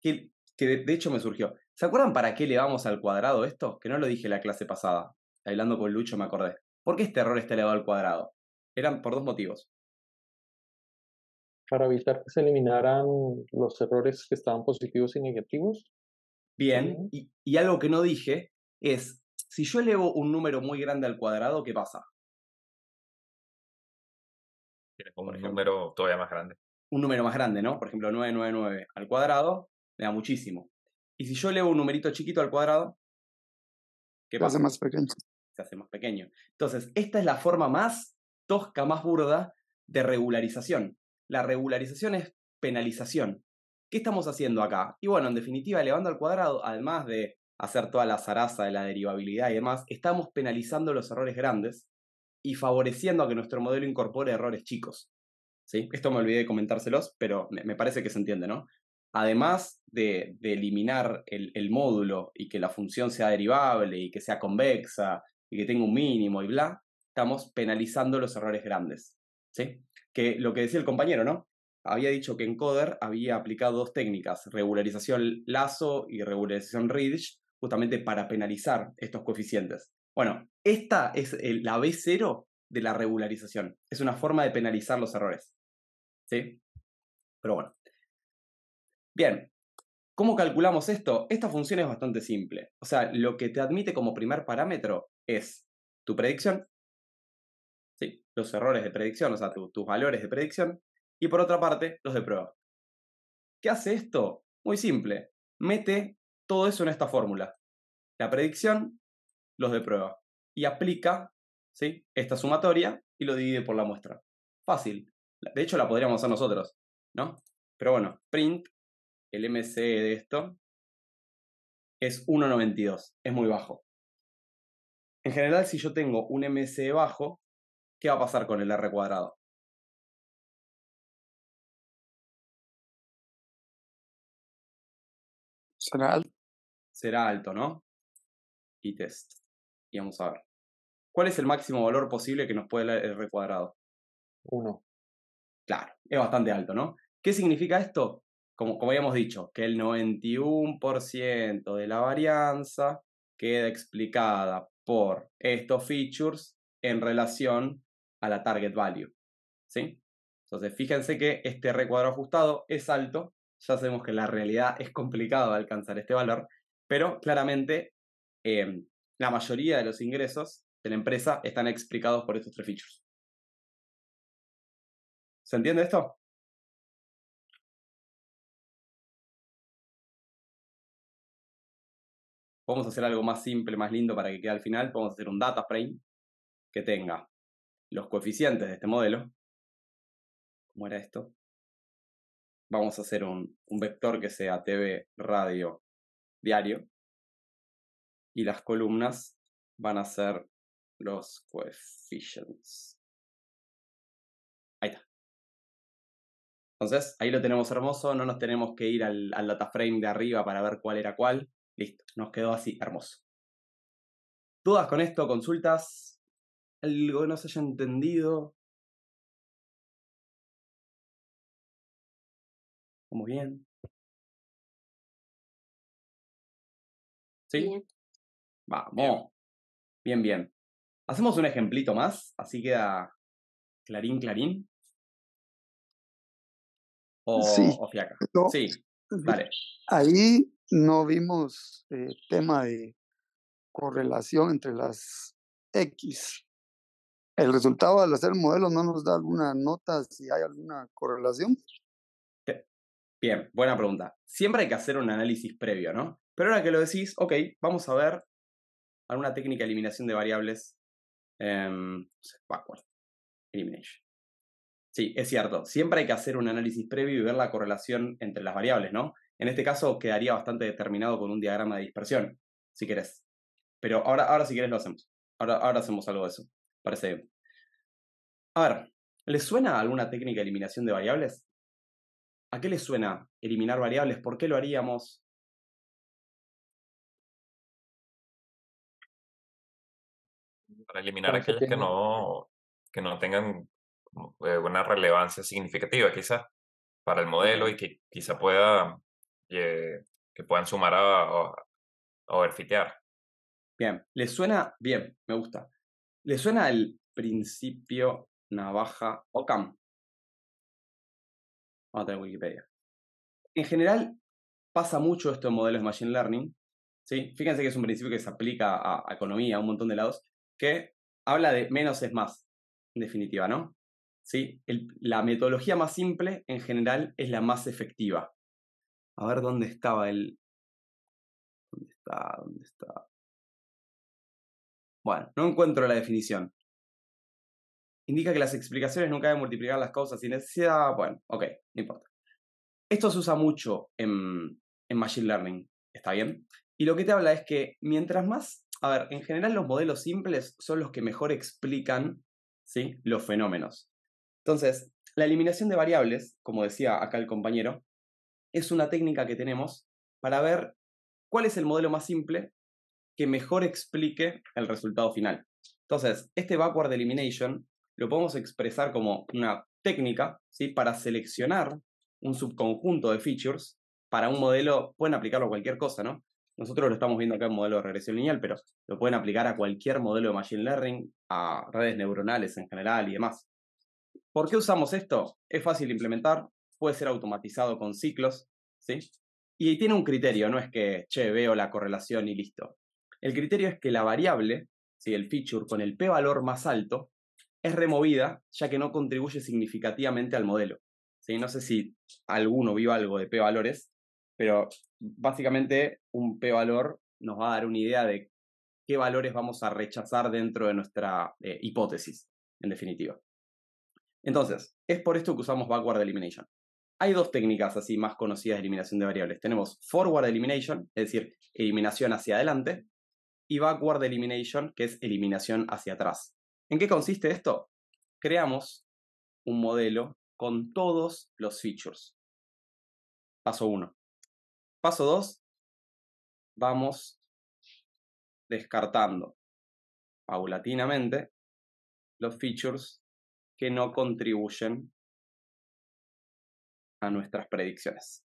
que, de hecho me surgió. ¿Se acuerdan para qué le vamos al cuadrado esto? Que no lo dije la clase pasada. Hablando con Lucho me acordé. ¿Por qué este error está elevado al cuadrado? Eran por dos motivos. Para evitar que se eliminaran los errores que estaban positivos y negativos. Bien, y, algo que no dije es, si yo elevo un número muy grande al cuadrado, ¿qué pasa? como un número todavía más grande. Un número más grande, ¿no? Por ejemplo, 999 al cuadrado me da muchísimo. Y si yo leo un numerito chiquito al cuadrado, ¿qué pasa? Se hace más pequeño. Se hace más pequeño. Entonces, esta es la forma más tosca, más burda de regularización. La regularización es penalización. ¿Qué estamos haciendo acá? Y bueno, en definitiva, elevando al cuadrado, además de hacer toda la zaraza de la derivabilidad y demás, estamos penalizando los errores grandes y favoreciendo a que nuestro modelo incorpore errores chicos. ¿Sí? Esto me olvidé de comentárselos, pero me, parece que se entiende, ¿no? además de, eliminar el, módulo y que la función sea derivable y que sea convexa y que tenga un mínimo y bla, estamos penalizando los errores grandes. ¿sí? Que lo que decía el compañero, ¿no? Había dicho que Encoder había aplicado dos técnicas, regularización lazo y regularización Ridge, justamente para penalizar estos coeficientes. Bueno, esta es la B0 de la regularización. Es una forma de penalizar los errores. ¿Sí? Pero bueno. Bien, ¿cómo calculamos esto? Esta función es bastante simple. O sea, lo que te admite como primer parámetro es tu predicción, sí, los errores de predicción, o sea, tus valores de predicción, y por otra parte, los de prueba. ¿Qué hace esto? Muy simple. Mete todo eso en esta fórmula. La predicción, los de prueba. Y aplica ¿sí? esta sumatoria y lo divide por la muestra. Fácil. De hecho, la podríamos hacer nosotros, ¿no? Pero bueno, print el MCE de esto es 1,92, es muy bajo. En general, si yo tengo un MC bajo, ¿qué va a pasar con el R cuadrado? Será alto. Será alto, ¿no? Y test. Y vamos a ver. ¿Cuál es el máximo valor posible que nos puede dar el R cuadrado? 1. Claro, es bastante alto, ¿no? ¿Qué significa esto? como, como habíamos dicho, que el 91% de la varianza queda explicada por estos features en relación a la target value. ¿sí? Entonces, fíjense que este recuadro ajustado es alto, ya sabemos que la realidad es complicado alcanzar este valor, pero claramente eh, la mayoría de los ingresos de la empresa están explicados por estos tres features. ¿Se entiende esto? Vamos a hacer algo más simple, más lindo para que quede al final, Vamos a hacer un data frame que tenga los coeficientes de este modelo. ¿Cómo era esto? Vamos a hacer un, vector que sea TV, radio, diario. Y las columnas van a ser los coefficients. Ahí está. Entonces, ahí lo tenemos hermoso, no nos tenemos que ir al data frame de arriba para ver cuál era cuál, Listo, nos quedó así, hermoso. ¿Dudas con esto? ¿Consultas? ¿Algo que no se haya entendido? muy bien? ¿Sí? Vamos. Bien, bien. Hacemos un ejemplito más, así queda clarín, clarín. O, sí. fiaca. Sí, vale. Ahí no vimos eh, tema de correlación entre las X. El resultado al hacer el modelo no nos da alguna nota si hay alguna correlación. Bien, buena pregunta. Siempre hay que hacer un análisis previo, ¿no? Pero ahora que lo decís, ok, vamos a ver alguna técnica de eliminación de variables. Em, backward. Elimination. Sí, es cierto. Siempre hay que hacer un análisis previo y ver la correlación entre las variables, ¿no? En este caso quedaría bastante determinado con un diagrama de dispersión, si querés. Pero ahora, ahora si quieres lo hacemos. Ahora, ahora hacemos algo de eso. Parece bien. A ver, ¿les suena alguna técnica de eliminación de variables? ¿A qué les suena eliminar variables? ¿Por qué lo haríamos? Para eliminar aquellas que no, que no tengan eh, una relevancia significativa quizás para el modelo y que quizá pueda que, puedan sumar a, a, Bien, le suena bien, me gusta. ¿Le suena el principio navaja OCAM. Vamos a tener Wikipedia. En general, pasa mucho esto en modelos de Machine Learning. ¿sí? Fíjense que es un principio que se aplica a, economía, a un montón de lados, que habla de menos es más, en definitiva, ¿no? ¿Sí? la metodología más simple, en general, es la más efectiva. A ver dónde estaba el. ¿Dónde está? ¿Dónde está? Bueno, no encuentro la definición. Indica que las explicaciones nunca deben multiplicar las causas sin necesidad. Bueno, ok, no importa. Esto se usa mucho en, en Machine Learning, ¿está bien? Y lo que te habla es que mientras más, a ver, en general los modelos simples son los que mejor explican ¿sí? los fenómenos. Entonces, la eliminación de variables, como decía acá el compañero, es una técnica que tenemos para ver cuál es el modelo más simple que mejor explique el resultado final. Entonces, este backward elimination lo podemos expresar como una técnica ¿sí? para seleccionar un subconjunto de features para un modelo, pueden aplicarlo a cualquier cosa, ¿no? Nosotros lo estamos viendo acá en modelo de regresión lineal, pero lo pueden aplicar a cualquier modelo de Machine Learning, a redes neuronales en general y demás. ¿Por qué usamos esto? Es fácil de implementar, puede ser automatizado con ciclos, ¿sí? Y tiene un criterio, no es que, che, veo la correlación y listo. El criterio es que la variable, el feature con el p-valor más alto, es removida ya que no contribuye significativamente al modelo. ¿sí? No sé si alguno vio algo de p-valores, pero básicamente un p-valor nos va a dar una idea de qué valores vamos a rechazar dentro de nuestra eh, hipótesis, en definitiva. Entonces, es por esto que usamos backward elimination. Hay dos técnicas así más conocidas de eliminación de variables. Tenemos forward elimination, es decir, eliminación hacia adelante, y backward elimination, que es eliminación hacia atrás. ¿En qué consiste esto? Creamos un modelo con todos los features. Paso 1. Paso 2. Vamos descartando paulatinamente los features que no contribuyen a nuestras predicciones.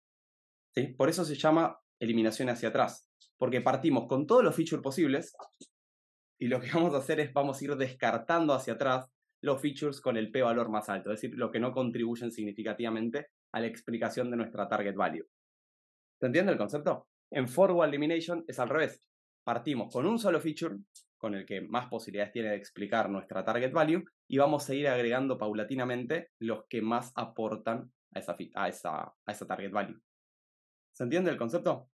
Por eso se llama eliminación hacia atrás, porque partimos con todos los features posibles y lo que vamos a hacer es vamos a ir descartando hacia atrás los features con el p-valor más alto, es decir, lo que no contribuyen significativamente a la explicación de nuestra target value. ¿Se entiende el concepto? En forward elimination es al revés. Partimos con un solo feature, con el que más posibilidades tiene de explicar nuestra target value, y vamos a ir agregando paulatinamente los que más aportan a esa, a esa, target value. ¿Se entiende el concepto?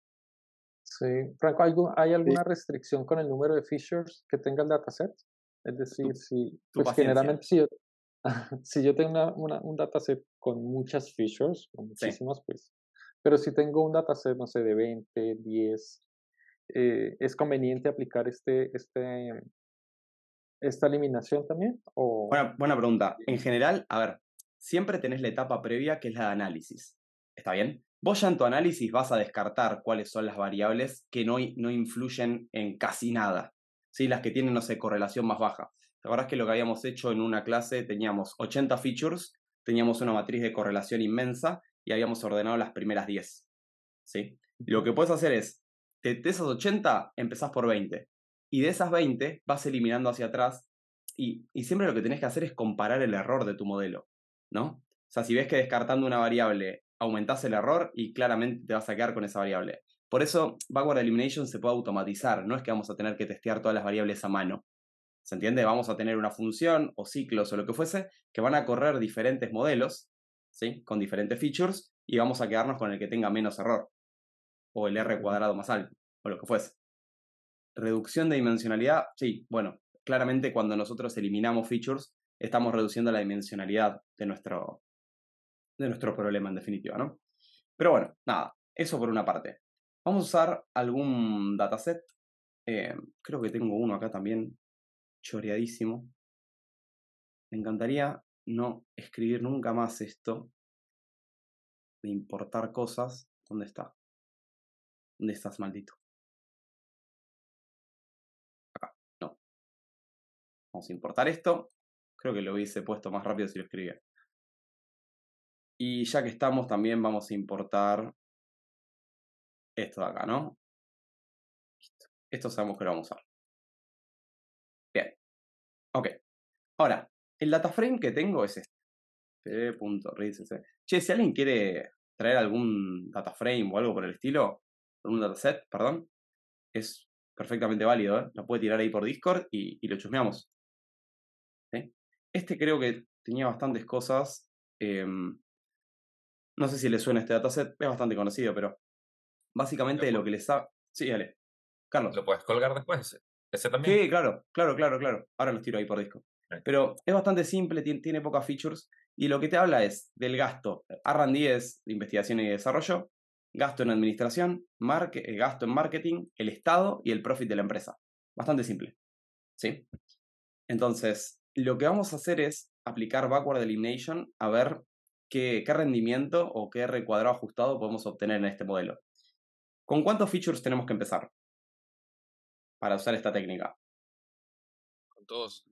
Sí. Franco, ¿hay, alguna restricción con el número de features que tenga el dataset? Es decir, si, pues generalmente si yo, si yo tengo una, un dataset con muchas features, con muchísimas, pues, pero si tengo un dataset, no sé, de 20, 10, eh, ¿es conveniente aplicar este, este, esta eliminación también? O... buena pregunta. En general, a ver, siempre tenés la etapa previa que es la de análisis. ¿Está bien? Vos ya en tu análisis vas a descartar cuáles son las variables que no, no influyen en casi nada. ¿sí? Las que tienen, no sé, correlación más baja. La verdad es que lo que habíamos hecho en una clase teníamos 80 features, teníamos una matriz de correlación inmensa y habíamos ordenado las primeras 10. ¿sí? lo que puedes hacer es, de, esas 80 empezás por 20 y de esas 20 vas eliminando hacia atrás y, y siempre lo que tenés que hacer es comparar el error de tu modelo. ¿no? O sea, si ves que descartando una variable aumentás el error y claramente te vas a quedar con esa variable. Por eso, Backward Elimination se puede automatizar, no es que vamos a tener que testear todas las variables a mano. ¿Se entiende? Vamos a tener una función o ciclos o lo que fuese que van a correr diferentes modelos, ¿sí? Con diferentes features y vamos a quedarnos con el que tenga menos error. O el R cuadrado más alto, o lo que fuese. Reducción de dimensionalidad, sí, bueno, claramente cuando nosotros eliminamos features estamos reduciendo la dimensionalidad de nuestro, de nuestro problema en definitiva, ¿no? Pero bueno, nada, eso por una parte. Vamos a usar algún dataset. Eh, creo que tengo uno acá también, choreadísimo. Me encantaría no escribir nunca más esto de importar cosas. ¿Dónde está? ¿Dónde estás, maldito? Acá, no. Vamos a importar esto. Creo que lo hubiese puesto más rápido si lo escribía. Y ya que estamos, también vamos a importar esto de acá, ¿no? Esto sabemos que lo vamos a usar. Bien. Ok. Ahora, el dataframe que tengo es este. p.ridcc Che, si alguien quiere traer algún dataframe o algo por el estilo, un dataset, perdón, es perfectamente válido, ¿eh? Lo puede tirar ahí por Discord y, y lo chusmeamos. ¿Sí? Este creo que tenía bastantes cosas. Em, no sé si le suena este dataset, es bastante conocido, pero básicamente lo, que les ha... Sí, dale. Carlos. ¿Lo puedes colgar después? ¿Ese también? Sí, claro, claro, claro, claro. Ahora los tiro ahí por disco. Pero es bastante simple, tiene, pocas features y lo que te habla es del gasto. R&D es de investigación y desarrollo, gasto en administración, eh, gasto en marketing, el estado y el profit de la empresa. Bastante simple. ¿Sí? Entonces, lo que vamos a hacer es aplicar backward elimination a ver qué, rendimiento o qué recuadrado ajustado podemos obtener en este modelo. ¿Con cuántos features tenemos que empezar para usar esta técnica? Con todos.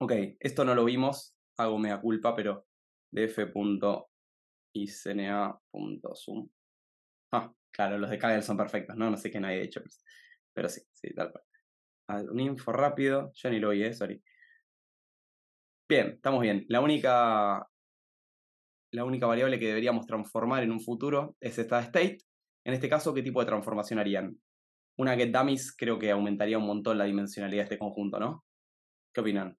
Ok, esto no lo vimos, hago mea culpa, pero df.icna.zoom. Ah, claro, los de Kaggle son perfectos, ¿no? No sé qué nadie ha hecho. Pero sí, sí, tal cual. Un info rápido, yo ni lo oí, eh, sorry. Bien, estamos bien. La única, la única variable que deberíamos transformar en un futuro es esta state. En este caso, ¿qué tipo de transformación harían? Una get creo que aumentaría un montón la dimensionalidad de este conjunto, ¿no? ¿Qué opinan?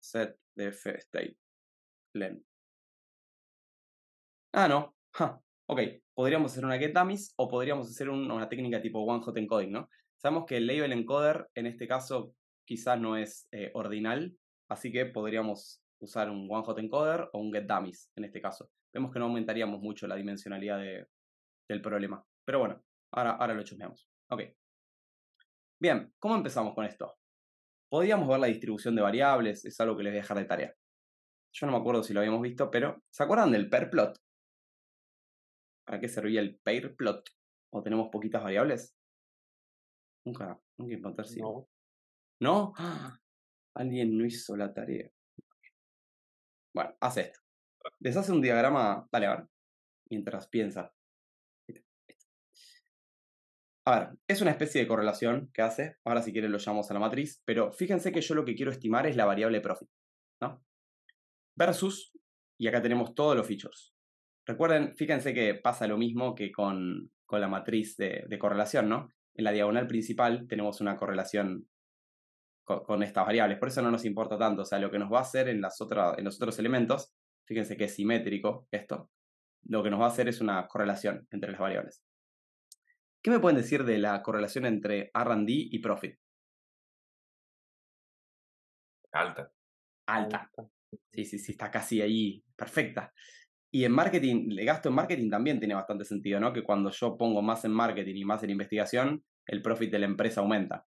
Set de state Ah, no. Ok, podríamos hacer una get o podríamos hacer una técnica tipo one hot encoding, ¿no? Sabemos que el label encoder en este caso quizás no es eh, ordinal, así que podríamos usar un one hot encoder o un get en este caso. Vemos que no aumentaríamos mucho la dimensionalidad de, del problema. Pero bueno, ahora, ahora lo chusmeamos. Okay. Bien, ¿cómo empezamos con esto? Podríamos ver la distribución de variables, es algo que les voy a dejar de tarea. Yo no me acuerdo si lo habíamos visto, pero ¿se acuerdan del per plot? ¿Para qué servía el pair plot? ¿O tenemos poquitas variables? Nunca, nunca si. No. ¿No? ¡Ah! Alguien no hizo la tarea. Bueno, hace esto. Deshace un diagrama. Dale, a ver. Mientras piensa. A ver, es una especie de correlación que hace. Ahora, si quieren, lo llamamos a la matriz. Pero fíjense que yo lo que quiero estimar es la variable profit. ¿no? Versus, y acá tenemos todos los features. Recuerden, fíjense que pasa lo mismo que con, con la matriz de, de, correlación, ¿no? En la diagonal principal tenemos una correlación con, estas variables. Por eso no nos importa tanto. O sea, lo que nos va a hacer en, las en los otros elementos, fíjense que es simétrico esto, lo que nos va a hacer es una correlación entre las variables. ¿Qué me pueden decir de la correlación entre RD y profit? Alta. Alta. Sí, sí, sí, está casi ahí. Perfecta. Y en marketing, el gasto en marketing también tiene bastante sentido, ¿no? Que cuando yo pongo más en marketing y más en investigación, el profit de la empresa aumenta.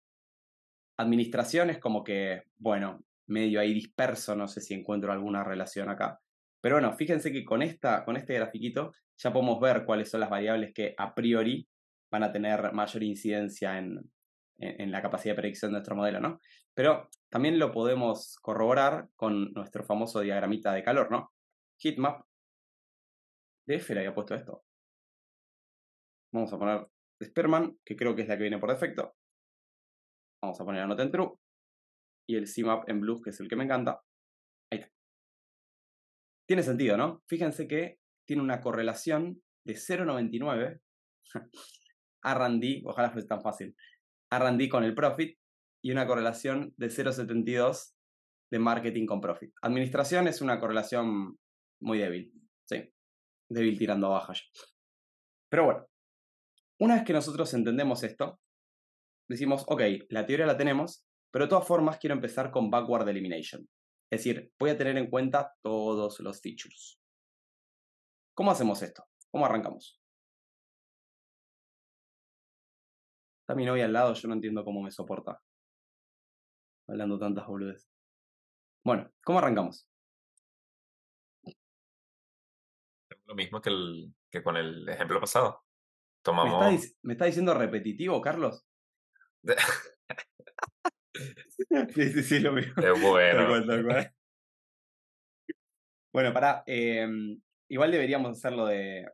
Administración es como que, bueno, medio ahí disperso, no sé si encuentro alguna relación acá. Pero bueno, fíjense que con, esta, con este grafiquito ya podemos ver cuáles son las variables que a priori van a tener mayor incidencia en, la capacidad de predicción de nuestro modelo, ¿no? Pero también lo podemos corroborar con nuestro famoso diagramita de calor, ¿no? Heatmap. De había puesto esto. Vamos a poner Sperman, que creo que es la que viene por defecto. Vamos a poner la nota en true y el CMAP en blue, que es el que me encanta. Ahí está. Tiene sentido, ¿no? Fíjense que tiene una correlación de 0,99 a Randy, ojalá fuese tan fácil, Arrandí con el profit y una correlación de 0,72 de marketing con profit. Administración es una correlación muy débil, sí, débil tirando a baja Pero bueno, una vez que nosotros entendemos esto, decimos, ok, la teoría la tenemos, pero de todas formas quiero empezar con backward elimination. Es decir, voy a tener en cuenta todos los features. ¿Cómo hacemos esto? ¿Cómo arrancamos? Está mi novia al lado, yo no entiendo cómo me soporta. Hablando tantas boludeces. Bueno, ¿cómo arrancamos? Lo mismo que, el, que con el ejemplo pasado. Tomamos... ¿Me está diciendo repetitivo, Carlos? sí, sí, sí, lo mismo. Es bueno. bueno, para em, igual deberíamos hacerlo de.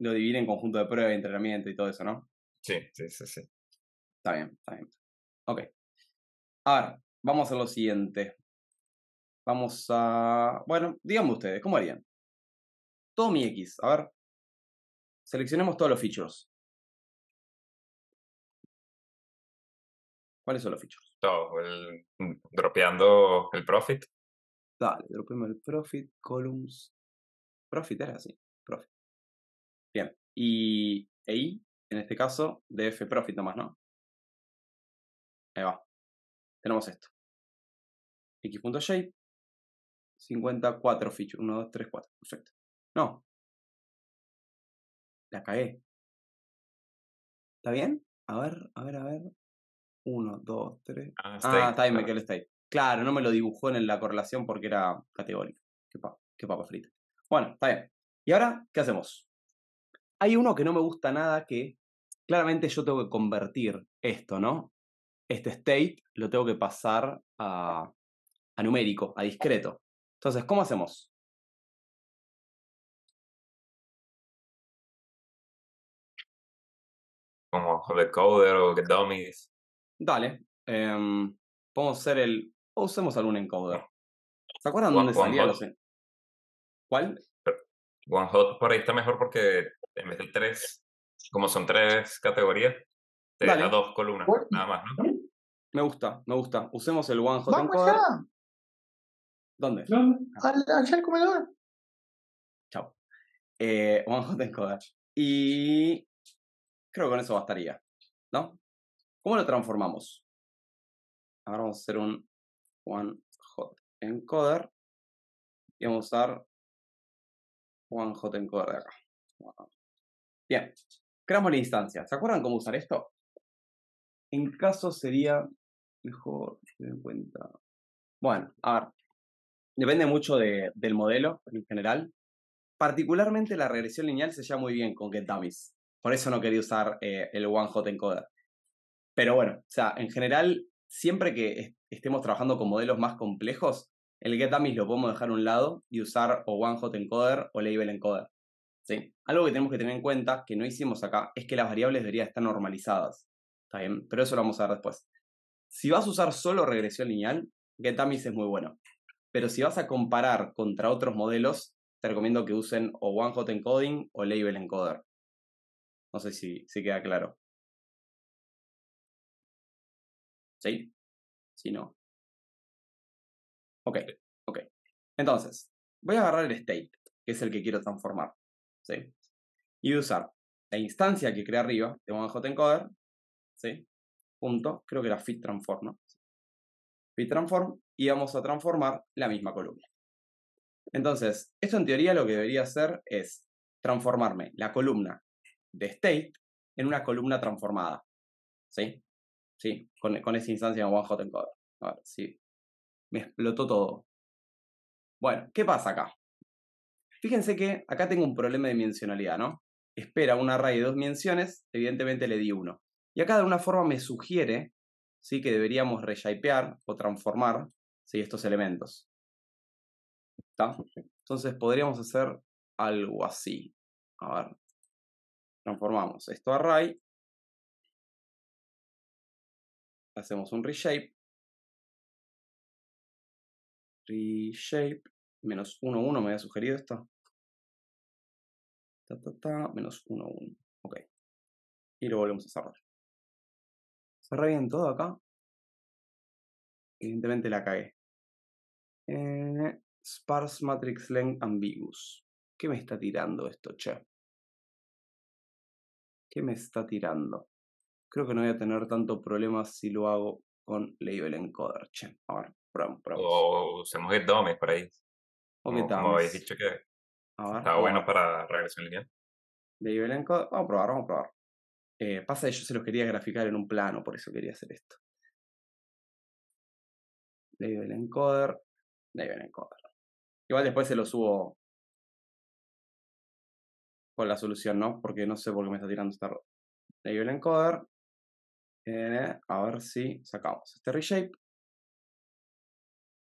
Lo dividir en conjunto de prueba, entrenamiento y todo eso, ¿no? Sí, sí, sí, sí. Está bien, está bien. Ok. ver, vamos a lo siguiente. Vamos a. Bueno, díganme ustedes, ¿cómo harían? Todo mi X, a ver. Seleccionemos todos los features. ¿Cuáles son los features? Todo, el, mm, dropeando el profit. Dale, dropeamos el profit, columns. Profit era así, profit. Bien, y ahí, e en este caso, DF profit nomás, ¿no? Ahí va. Tenemos esto. X.shape, 54 features, 1, 2, 3, 4, perfecto. No. La cagué. ¿Está bien? A ver, a ver, a ver. 1, 2, 3. Ah, está ah, claro. Claro, no me lo dibujó en la correlación porque era categórico. Qué, pa qué papa frita. Bueno, está bien. ¿Y ahora qué hacemos? Hay uno que no me gusta nada que claramente yo tengo que convertir esto, ¿no? Este state lo tengo que pasar a, a numérico, a discreto. Entonces, ¿cómo hacemos? Como decoder o dummies. Dale. Em, podemos hacer el. O usemos algún encoder. ¿Se acuerdan dónde salía los ¿Cuál? OneHot por ahí está mejor porque en vez del tres, como son tres categorías, te da dos columnas, nada más, ¿no? ¿Mm? Me gusta, me gusta. Usemos el OneHot Hot encoder. ¿Dónde? ¿Dónde? Ah. Allá al comedor. Chao. Eh, OneHot encoder. Y creo que con eso bastaría, ¿no? ¿Cómo lo transformamos? Ahora vamos a hacer un one hot encoder y vamos a usar one hot encoder de acá. Bien, creamos la instancia. ¿Se acuerdan cómo usar esto? En caso sería mejor tener en cuenta. Bueno, a ver. Depende mucho del modelo en general. Particularmente la regresión lineal se lleva muy bien con GetDummies. Por eso no quería usar eh, el One Hot Encoder. Pero bueno, o sea, en general, siempre que estemos trabajando con modelos más complejos, el GetAmis lo podemos dejar a un lado y usar o OneHot Encoder o Label Encoder. ¿Sí? Algo que tenemos que tener en cuenta, que no hicimos acá, es que las variables deberían estar normalizadas. ¿Está bien? Pero eso lo vamos a ver después. Si vas a usar solo regresión lineal, GetAmis es muy bueno. Pero si vas a comparar contra otros modelos, te recomiendo que usen o OneHot Encoding o Label Encoder. No sé si, si queda claro. ¿Sí? Si no. Ok, ok. Entonces, voy a agarrar el state, que es el que quiero transformar. ¿Sí? Y usar la instancia que creé arriba de encoder, ¿Sí? Punto. Creo que era fit transform, ¿no? Fit transform. Y vamos a transformar la misma columna. Entonces, esto en teoría lo que debería hacer es transformarme la columna de state en una columna transformada. ¿Sí? Sí, con, esa instancia en One-Hot Encoder. A ver, sí. Me explotó todo. Bueno, ¿qué pasa acá? Fíjense que acá tengo un problema de dimensionalidad, ¿no? Espera un array de dos dimensiones, evidentemente le di uno. Y acá de alguna forma me sugiere ¿sí? que deberíamos reshapear o transformar estos elementos. ¿Está? Entonces podríamos hacer algo así. A ver. Transformamos esto a array hacemos un reshape. Reshape. Menos 1, 1 me había sugerido esto. Ta, ta, ta, menos 1, 1. Ok. Y lo volvemos a cerrar. Cerré bien todo acá. Evidentemente la cagué. Eh, sparse matrix length ambiguous. ¿Qué me está tirando esto, che? ¿Qué me está tirando? creo que no voy a tener tanto problema si lo hago con label encoder. Che, a ver, probamos, probamos. O usemos por ahí. O tal. como habéis dicho que ver, está bueno para regresión lineal. Label encoder, vamos a probar, vamos a probar. Eh, pasa que yo se los quería graficar en un plano, por eso quería hacer esto. Label encoder, label encoder. Igual después se lo subo con la solución, ¿no? Porque no sé por qué me está tirando esta label encoder. Eh, a ver si sacamos este reshape.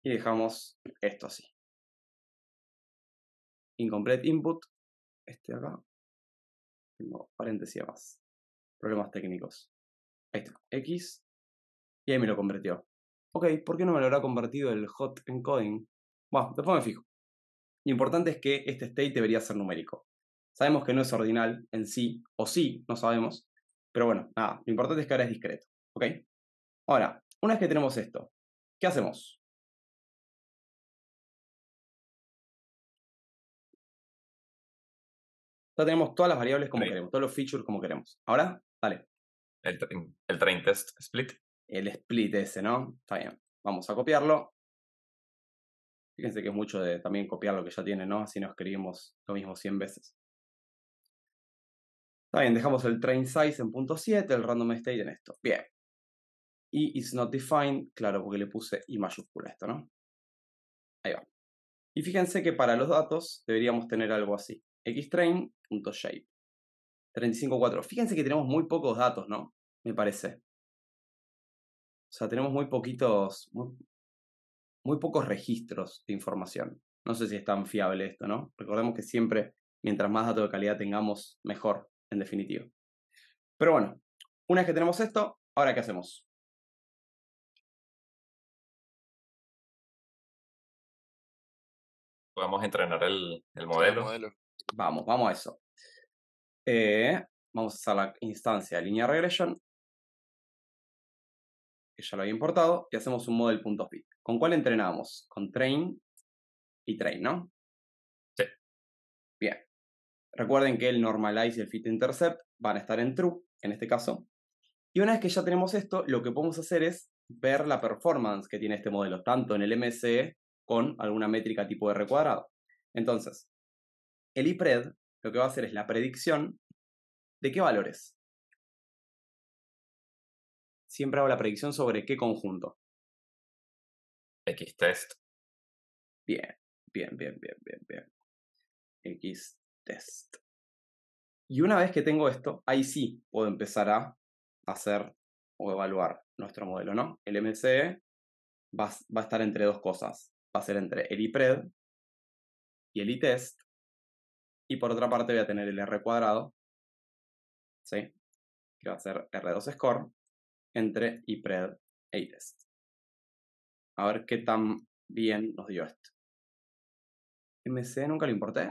Y dejamos esto así. Incomplete input. Este acá. Tengo paréntesis más. Problemas técnicos. Ahí está. X. Y ahí me lo convirtió. Ok, ¿por qué no me lo habrá convertido el hot encoding? Bueno, después me fijo. Lo importante es que este state debería ser numérico. Sabemos que no es ordinal en sí, o sí, no sabemos, pero bueno, nada, lo importante es que ahora es discreto, ¿ok? Ahora, una vez que tenemos esto, ¿qué hacemos? Ya tenemos todas las variables como queremos, todos los features como queremos. Ahora, dale. El, el train test split. El split ese, ¿no? Está bien. Vamos a copiarlo. Fíjense que es mucho de también copiar lo que ya tiene, ¿no? Así no escribimos lo mismo 100 veces. Está bien, dejamos el train size en 7, el random state en esto. Bien. Y is not defined, claro, porque le puse I mayúscula a esto, ¿no? Ahí va. Y fíjense que para los datos deberíamos tener algo así. xtrain.shape. 35.4. Fíjense que tenemos muy pocos datos, ¿no? Me parece. O sea, tenemos muy poquitos, muy, muy, pocos registros de información. No sé si es tan fiable esto, ¿no? Recordemos que siempre, mientras más datos de calidad tengamos, mejor en definitiva. Pero bueno, una vez que tenemos esto, ahora ¿qué hacemos? Vamos a entrenar el, modelo. Vamos, vamos a eso. Eh, vamos a la instancia de línea regression, que ya lo había importado, y hacemos un model.fit. ¿Con cuál entrenamos? Con train y train, ¿no? Recuerden que el normalize y el fit intercept van a estar en true, en este caso. Y una vez que ya tenemos esto, lo que podemos hacer es ver la performance que tiene este modelo, tanto en el MSE con alguna métrica tipo R cuadrado. Entonces, el IPRED lo que va a hacer es la predicción de qué valores. Siempre hago la predicción sobre qué conjunto. X test. Bien, bien, bien, bien, bien, bien. X test. Y una vez que tengo esto, ahí sí puedo empezar a hacer o evaluar nuestro modelo, ¿no? El MCE va, a estar entre dos cosas. Va a ser entre el IPRED y el ITEST. E y por otra parte voy a tener el R cuadrado, ¿sí? Que va a ser R2 score entre IPRED e, e ITEST. E a ver qué tan bien nos dio esto. MCE nunca lo importé.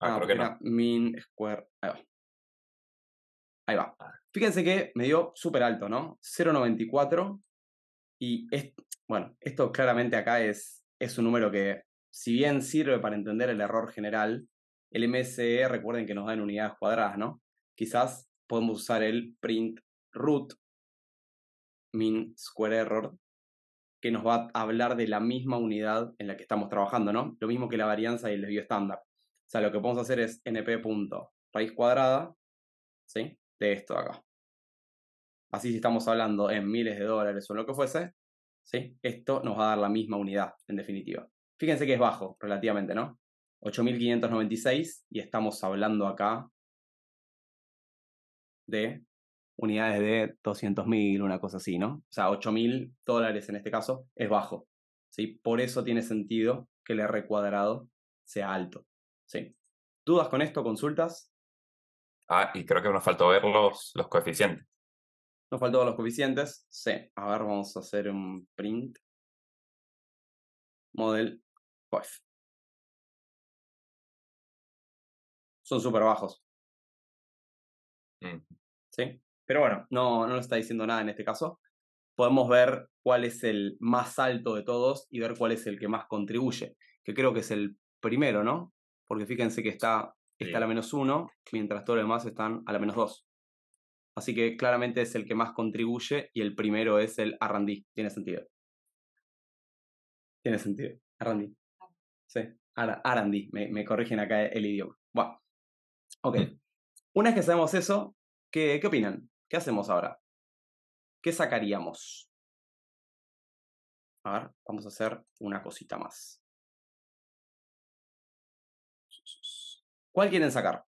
Ah, no. Min Square. Ahí va. Ah. Fíjense que me dio súper alto, ¿no? 0.94. Y bueno, esto claramente acá es, es un número que, si bien sirve para entender el error general, el MSE recuerden que nos da en unidades cuadradas, ¿no? Quizás podemos usar el print root min square error que nos va a hablar de la misma unidad en la que estamos trabajando, ¿no? Lo mismo que la varianza y el desvío estándar. O sea, lo que podemos hacer es np. raíz cuadrada, ¿sí? De esto de acá. Así si estamos hablando en miles de dólares o lo que fuese, ¿sí? Esto nos va a dar la misma unidad, en definitiva. Fíjense que es bajo, relativamente, ¿no? 8.596 y estamos hablando acá de unidades de 200.000, una cosa así, ¿no? O sea, 8.000 dólares en este caso es bajo, ¿sí? Por eso tiene sentido que el R cuadrado sea alto. Sí. ¿Dudas con esto? ¿Consultas? Ah, y creo que nos faltó ver los, los coeficientes. Nos faltó ver los coeficientes. Sí. A ver, vamos a hacer un print. Model coef. Son súper bajos. Mm. Sí. Pero bueno, no, no nos está diciendo nada en este caso. Podemos ver cuál es el más alto de todos y ver cuál es el que más contribuye, que creo que es el primero, ¿no? porque fíjense que está, está a la menos 1, mientras todos los demás están a la menos 2. Así que claramente es el que más contribuye y el primero es el Arrandí. Tiene sentido. Tiene sentido. Arrandí. Ah. Sí, Arandí. Me, me, corrigen acá el idioma. Bueno. Ok. Una vez que sabemos eso, ¿qué, ¿qué opinan? ¿Qué hacemos ahora? ¿Qué sacaríamos? A ver, vamos a hacer una cosita más. ¿Cuál quieren sacar?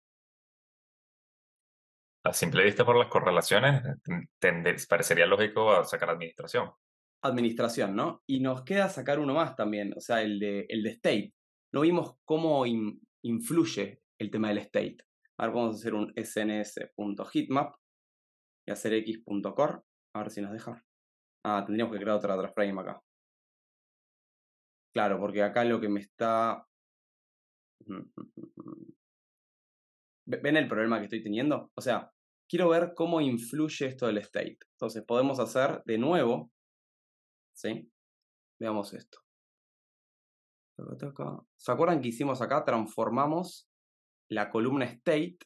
A simple vista por las correlaciones, parecería lógico sacar administración. Administración, ¿no? Y nos queda sacar uno más también, o sea, el de, el de state. No vimos cómo influye el tema del state. Ahora vamos a hacer un sns.hitmap y hacer x.core. A ver si nos deja. Ah, tendríamos que crear otra, otra frame acá. Claro, porque acá lo que me está... Mm, mm, mm, ¿Ven el problema que estoy teniendo? O sea, quiero ver cómo influye esto del state. Entonces podemos hacer de nuevo, ¿sí? Veamos esto. ¿Se acuerdan que hicimos acá? Transformamos la columna state,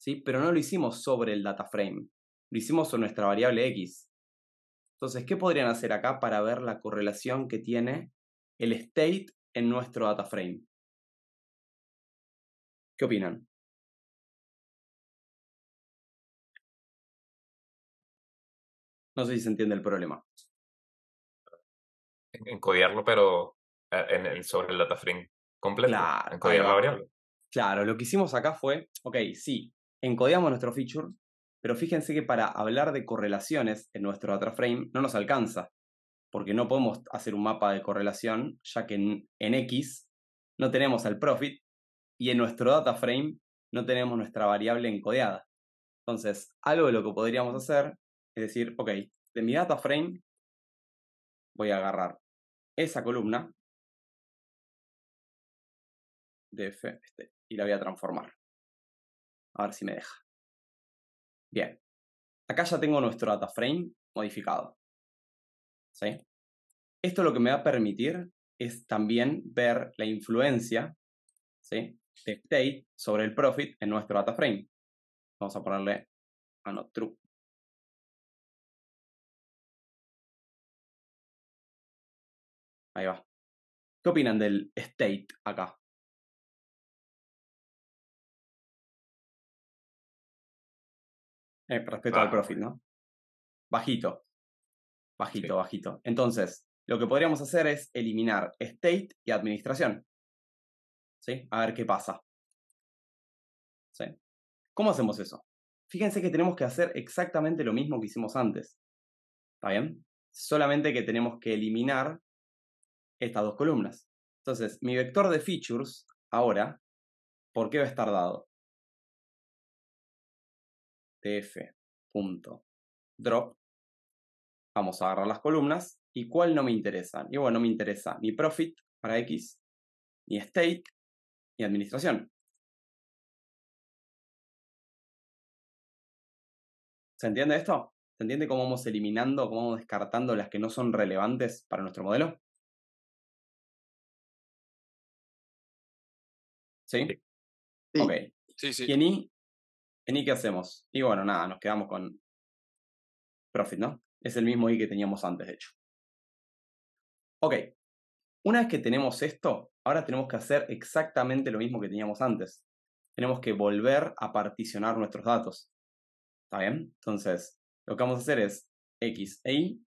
¿sí? Pero no lo hicimos sobre el data frame, lo hicimos sobre nuestra variable x. Entonces, ¿qué podrían hacer acá para ver la correlación que tiene el state en nuestro data frame? ¿Qué opinan? No sé si se entiende el problema. encodiarlo pero ah, sobre el data frame completo. Claro, la variable. Claro, lo que hicimos acá fue, ok, sí, encodeamos nuestro feature, pero fíjense que para hablar de correlaciones en nuestro data frame no nos alcanza, porque no podemos hacer un mapa de correlación, ya que en, en X no tenemos el profit y en nuestro data frame no tenemos nuestra variable encodeada. Entonces, algo de lo que podríamos hacer es decir, ok, de mi data frame voy a agarrar esa columna este, y la voy a transformar. A ver si me deja. Bien. Acá ya tengo nuestro data frame modificado. ¿Sí? Esto lo que me va a permitir es también ver la influencia ¿sí? de state sobre el profit en nuestro data frame. Vamos a ponerle a no true. Ahí va. ¿Qué opinan del state acá? Eh, respecto al profit, ¿no? Bajito. Bajito, bajito. Entonces, lo que podríamos hacer es eliminar state y administración. ¿Sí? A ver qué pasa. ¿Sí? ¿Cómo hacemos eso? Fíjense que tenemos que hacer exactamente lo mismo que hicimos antes. ¿Está bien? Solamente que tenemos que eliminar estas dos columnas. Entonces, mi vector de features ahora, ¿por qué va a estar dado? tf.drop Vamos a agarrar las columnas. ¿Y cuál no me interesa? Y bueno, no me interesa ni profit para X, ni state, ni administración. ¿Se entiende esto? ¿Se entiende cómo vamos eliminando, cómo vamos descartando las que no son relevantes para nuestro modelo? ¿Sí? Ok. ¿Y en I? ¿En qué hacemos? Y bueno, nada, nos quedamos con profit, ¿no? Es el mismo I que teníamos antes, de hecho. Ok. Una vez que tenemos esto, ahora tenemos que hacer exactamente lo mismo que teníamos antes. Tenemos que volver a particionar nuestros datos. ¿Está bien? Entonces, lo que vamos a hacer es X e Y.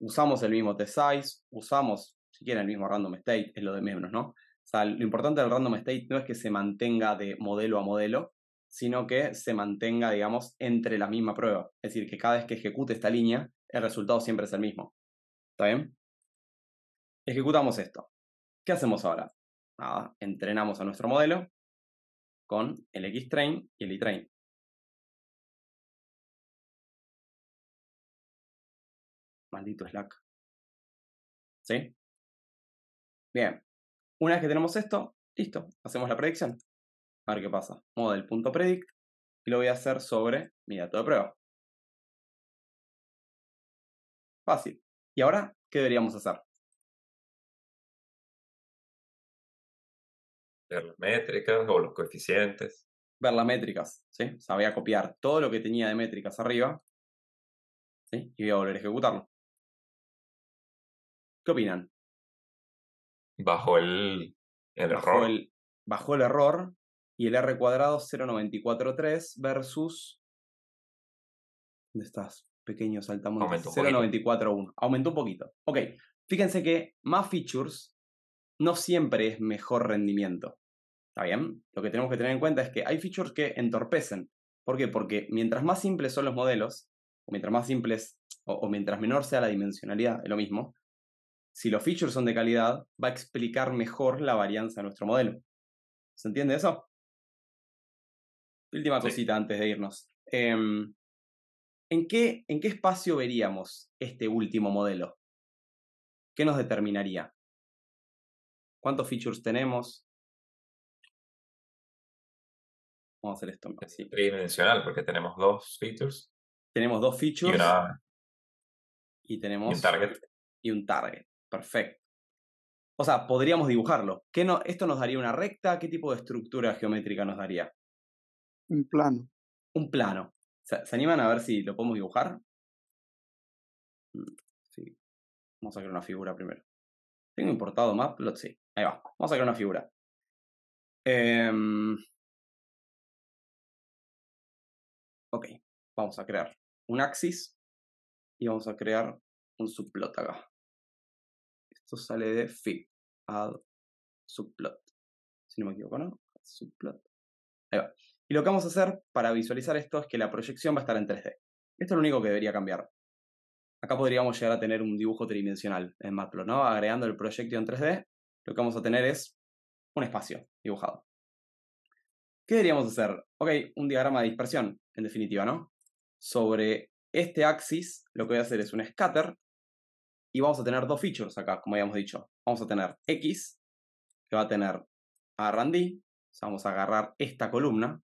Usamos el mismo test size, usamos, si quieren, el mismo random state, es lo de menos, ¿no? lo importante del random state no es que se mantenga de modelo a modelo, sino que se mantenga, digamos, entre la misma prueba. Es decir, que cada vez que ejecute esta línea, el resultado siempre es el mismo. ¿Está bien? Ejecutamos esto. ¿Qué hacemos ahora? Nada, entrenamos a nuestro modelo con el X-Train y el Y-Train. Maldito Slack. ¿Sí? Bien. Una vez que tenemos esto, listo, hacemos la predicción. A ver qué pasa. Model.predict y lo voy a hacer sobre mi dato de prueba. Fácil. ¿Y ahora qué deberíamos hacer? Ver las métricas o los coeficientes. Ver las métricas, ¿sí? O sea, voy a copiar todo lo que tenía de métricas arriba ¿sí? y voy a volver a ejecutarlo. ¿Qué opinan? Bajo el, el error. bajo el error y el R cuadrado 0.943 versus... ¿Dónde estás? Pequeño saltamos 0.941. Aumentó un poquito. Ok, fíjense que más features no siempre es mejor rendimiento. ¿Está bien? Lo que tenemos que tener en cuenta es que hay features que entorpecen. ¿Por qué? Porque mientras más simples son los modelos, o mientras más simples, o mientras menor sea la dimensionalidad, es lo mismo, si los features son de calidad, va a explicar mejor la varianza de nuestro modelo. ¿Se entiende eso? Última cosita antes de irnos. Em, ¿en, qué, ¿En qué espacio veríamos este último modelo? ¿Qué nos determinaría? ¿Cuántos features tenemos? Vamos a hacer esto. tridimensional, porque tenemos dos features. Tenemos dos features. Y, tenemos. un target. Y un target. Perfecto. O sea, podríamos dibujarlo. ¿Qué no, ¿Esto nos daría una recta? ¿Qué tipo de estructura geométrica nos daría? Un plano. Un plano. ¿Se, animan a ver si lo podemos dibujar? Mm, sí. Vamos a crear una figura primero. ¿Tengo importado mapplot? Sí. Ahí va. Vamos a crear una figura. Em. Ok. Vamos a crear un axis y vamos a crear un subplot acá. Esto sale de fit add subplot. Si no me equivoco, ¿no? Subplot. Ahí va. Y lo que vamos a hacer para visualizar esto es que la proyección va a estar en 3D. Esto es lo único que debería cambiar. Acá podríamos llegar a tener un dibujo tridimensional en Matplotlib, ¿no? Agregando el proyecto en 3D, lo que vamos a tener es un espacio dibujado. ¿Qué deberíamos hacer? Ok, un diagrama de dispersión, en definitiva, ¿no? Sobre este axis, lo que voy a hacer es un scatter, y vamos a tener dos features acá, como habíamos dicho. Vamos a tener X, que va a tener a Randy. vamos a agarrar esta columna.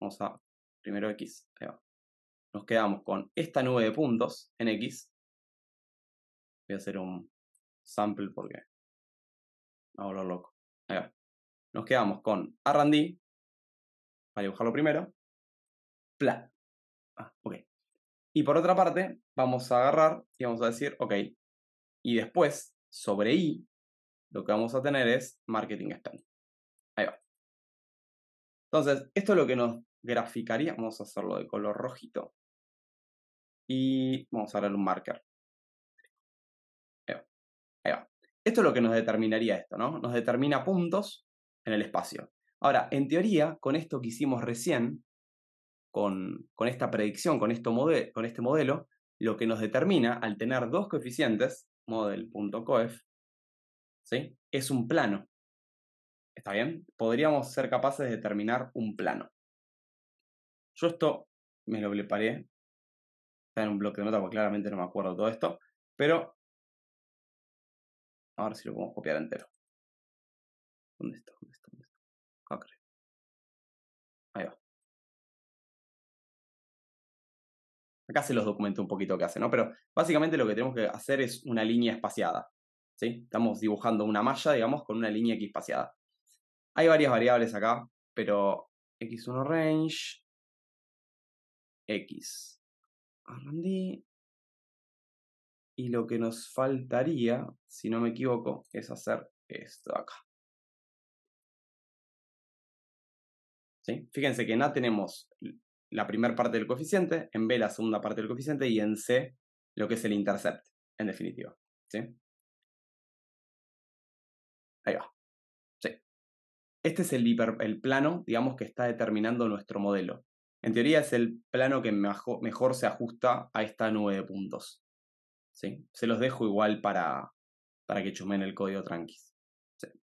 Vamos a primero X. Nos quedamos con esta nube de puntos en X. Voy a hacer un sample porque me loco. Nos quedamos con a Randy. Para dibujarlo primero. Pla. Ah, ok. Y por otra parte, vamos a agarrar y vamos a decir, ok, y después, sobre I, lo que vamos a tener es marketing spend. Ahí va. Entonces, esto es lo que nos graficaría. Vamos a hacerlo de color rojito. Y vamos a darle un marker. Ahí va. Esto es lo que nos determinaría esto, ¿no? Nos determina puntos en el espacio. Ahora, en teoría, con esto que hicimos recién, con, esta predicción, con, con este modelo, lo que nos determina al tener dos coeficientes, model.coef, ¿sí? es un plano. ¿Está bien? Podríamos ser capaces de determinar un plano. Yo esto me lo preparé. Está en un bloque de notas porque claramente no me acuerdo todo esto. Pero. Ahora sí si lo podemos copiar entero. ¿Dónde está? ¿Dónde está? Acá se los documento un poquito qué hace, ¿no? Pero básicamente lo que tenemos que hacer es una línea espaciada. ¿sí? Estamos dibujando una malla, digamos, con una línea aquí espaciada. Hay varias variables acá, pero x1 range, x y lo que nos faltaría, si no me equivoco, es hacer esto acá. ¿Sí? Fíjense que en tenemos la primera parte del coeficiente, en B la segunda parte del coeficiente y en C lo que es el intercept, en definitiva. ¿Sí? Ahí va. Sí. Este es el, el plano, digamos, que está determinando nuestro modelo. En teoría es el plano que mejor, se ajusta a esta nube de puntos. ¿Sí? Se los dejo igual para, para que chumen el código tranquis.